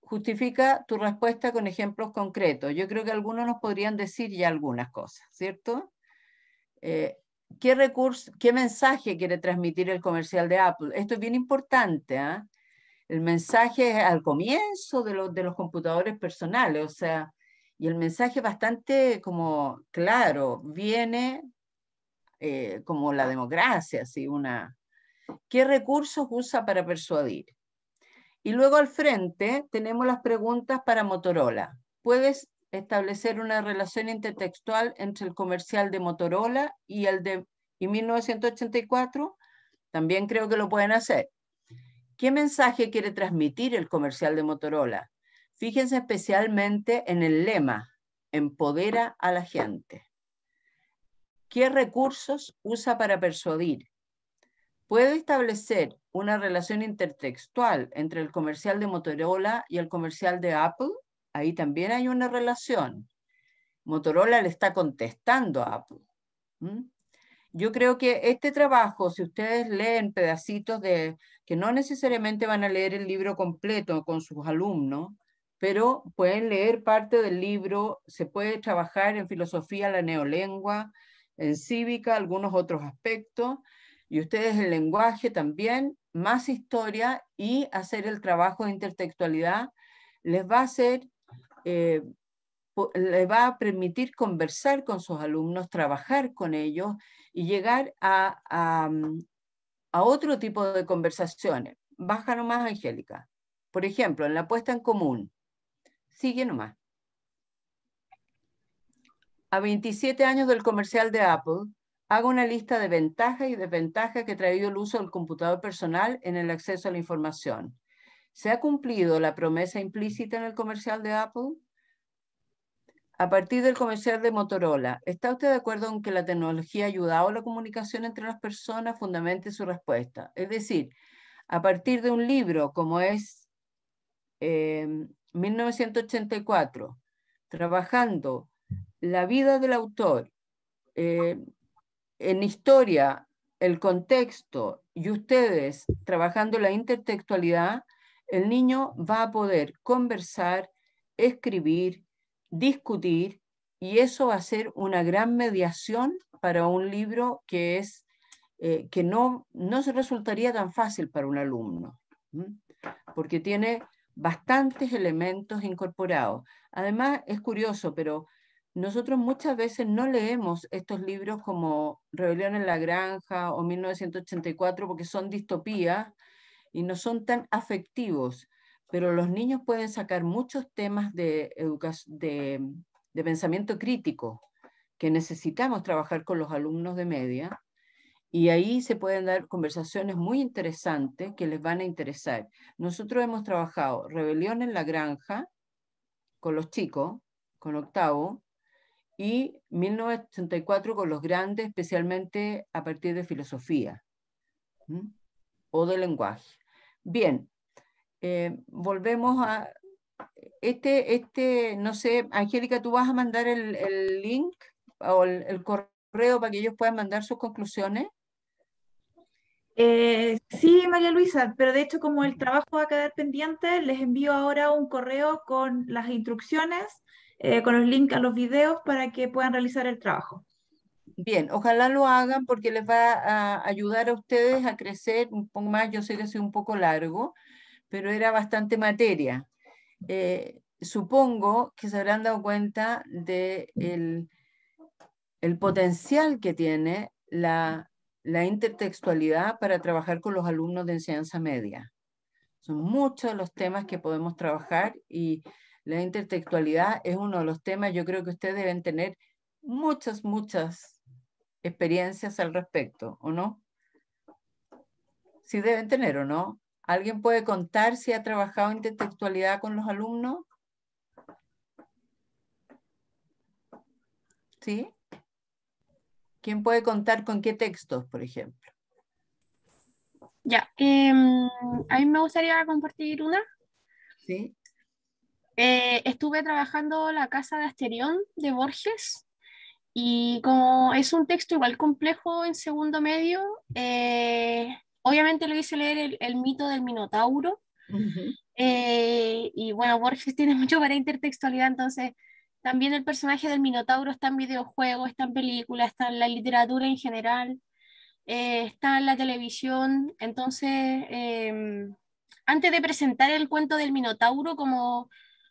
Justifica tu respuesta con ejemplos concretos. Yo creo que algunos nos podrían decir ya algunas cosas, ¿cierto? Eh, ¿qué, recurso, ¿Qué mensaje quiere transmitir el comercial de Apple? Esto es bien importante. ¿ah? El mensaje es al comienzo de, los, de los computadores personales, o sea, y el mensaje bastante como claro, viene eh, como la democracia, así una... ¿Qué recursos usa para persuadir? Y luego al frente tenemos las preguntas para Motorola. ¿Puedes establecer una relación intertextual entre el comercial de Motorola y el de y 1984? También creo que lo pueden hacer. ¿Qué mensaje quiere transmitir el comercial de Motorola? Fíjense especialmente en el lema, empodera a la gente. ¿Qué recursos usa para persuadir? Puede establecer una relación intertextual entre el comercial de Motorola y el comercial de Apple. Ahí también hay una relación. Motorola le está contestando a Apple. Yo creo que este trabajo, si ustedes leen pedacitos de, que no necesariamente van a leer el libro completo con sus alumnos, pero pueden leer parte del libro, se puede trabajar en filosofía la neolengua, en cívica, algunos otros aspectos, y ustedes el lenguaje también, más historia y hacer el trabajo de intertextualidad les va a eh, va a permitir conversar con sus alumnos, trabajar con ellos y llegar a, a, a otro tipo de conversaciones. Baja nomás, Angélica. Por ejemplo, en la puesta en común. Sigue nomás. A 27 años del comercial de Apple, hago una lista de ventajas y desventajas que ha traído el uso del computador personal en el acceso a la información. ¿Se ha cumplido la promesa implícita en el comercial de Apple? A partir del comercial de Motorola, ¿está usted de acuerdo en que la tecnología ha ayudado a la comunicación entre las personas? Fundamente su respuesta. Es decir, a partir de un libro como es 1984, eh, trabajando la vida del autor, eh, en historia, el contexto y ustedes trabajando la intertextualidad, el niño va a poder conversar, escribir, discutir y eso va a ser una gran mediación para un libro que eh, que no, se resultaría tan fácil para un alumno, porque tiene bastantes elementos incorporados. Además, es curioso, pero nosotros muchas veces no leemos estos libros como Rebelión en la Granja o 1984 porque son distopías y no son tan afectivos, pero los niños pueden sacar muchos temas de, de, mm, de pensamiento crítico que necesitamos trabajar con los alumnos de media y ahí se pueden dar conversaciones muy interesantes que les van a interesar. Nosotros hemos trabajado Rebelión en la Granja con los chicos, con octavo, y 1984 con los grandes, especialmente a partir de filosofía o de lenguaje. Bien, eh, volvemos a... Este, este, no sé, Angélica, ¿tú vas a mandar el, el link o el, correo para que ellos puedan mandar sus conclusiones? Eh, sí, María Luisa, pero de hecho como el trabajo va a quedar pendiente, les envío ahora un correo con las instrucciones eh, con los links a los videos para que puedan realizar el trabajo. Bien, ojalá lo hagan porque les va a ayudar a ustedes a crecer un poco más. Yo sé que soy un poco largo, pero era bastante materia. Eh, supongo que se habrán dado cuenta del de el potencial que tiene la, la intertextualidad para trabajar con los alumnos de enseñanza media. Son muchos los temas que podemos trabajar y la intertextualidad es uno de los temas, yo creo que ustedes deben tener muchas, muchas experiencias al respecto, ¿o no? Sí deben tener, ¿o no? ¿Alguien puede contar si ha trabajado intertextualidad con los alumnos? ¿Sí? ¿Quién puede contar con qué textos, por ejemplo? Ya, em, a mí me gustaría compartir una. Sí. Eh, estuve trabajando la casa de Asterión de Borges y como es un texto igual complejo en segundo medio, eh, obviamente lo hice leer el, mito del Minotauro. Eh, y bueno, Borges *laughs* tiene mucho para intertextualidad, entonces también el personaje del Minotauro está en videojuegos, está en películas, está en la literatura en general, está en la televisión. Entonces, em, antes de presentar el cuento del Minotauro como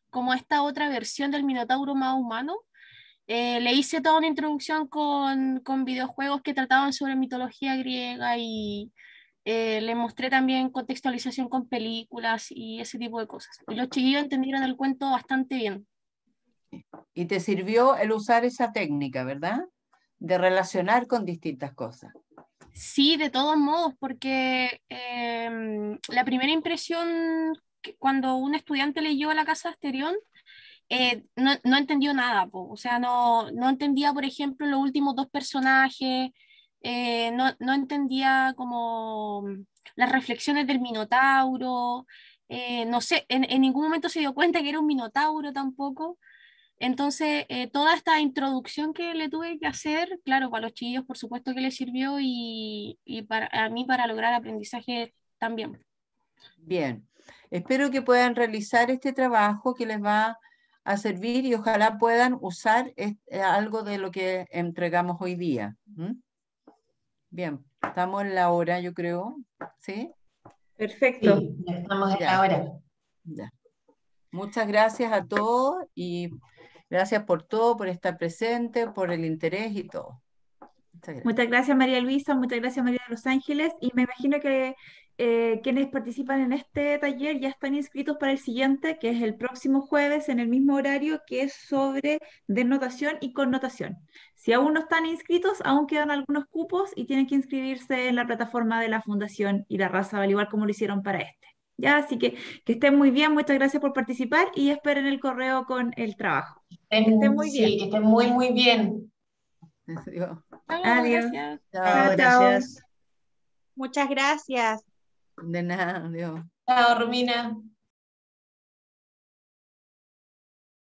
como esta otra versión del Minotauro más humano. Eh, le hice toda una introducción con, con videojuegos que trataban sobre mitología griega y eh, le mostré también contextualización con películas y ese tipo de cosas. Los chiquillos entendieron el cuento bastante bien. Y te sirvió el usar esa técnica, ¿verdad? De relacionar con distintas cosas. Sí, de todos modos, porque em, la primera impresión cuando un estudiante leyó La Casa Asterión, eh, no, no, entendió nada, o sea, no, no, entendía, por ejemplo, los últimos dos personajes, eh, no, no, entendía como las reflexiones del Minotauro, eh, no sé, en, en, ningún momento se dio cuenta que era un Minotauro tampoco. Entonces, toda esta introducción que le tuve que hacer, claro, para los chillos por supuesto que le sirvió y, y para a mí para lograr aprendizaje también. Bien, Espero que puedan realizar este trabajo que les va a servir y ojalá puedan usar eh, algo de lo que entregamos hoy día. Bien, estamos en la hora, yo creo. ¿Sí? Perfecto. estamos en la hora. Ya. Muchas gracias a todos y gracias por todo, por estar presente, por el interés y todo. Muchas gracias, muchas gracias María Luisa, muchas gracias María de los Ángeles y me imagino que eh, quienes participan en este taller ya están inscritos para el siguiente, que es el próximo jueves en el mismo horario, que es sobre denotación y connotación. Si aún no están inscritos, aún quedan algunos cupos y tienen que inscribirse en la plataforma de la Fundación y la Raza, al igual como lo hicieron para este. Ya, así que que estén muy bien, muchas gracias por participar y esperen el correo con el trabajo. que estén muy bien. Sí, que estén muy, muy bien. Adiós. Muchas gracias. De nada, Dios. Chao, Romina.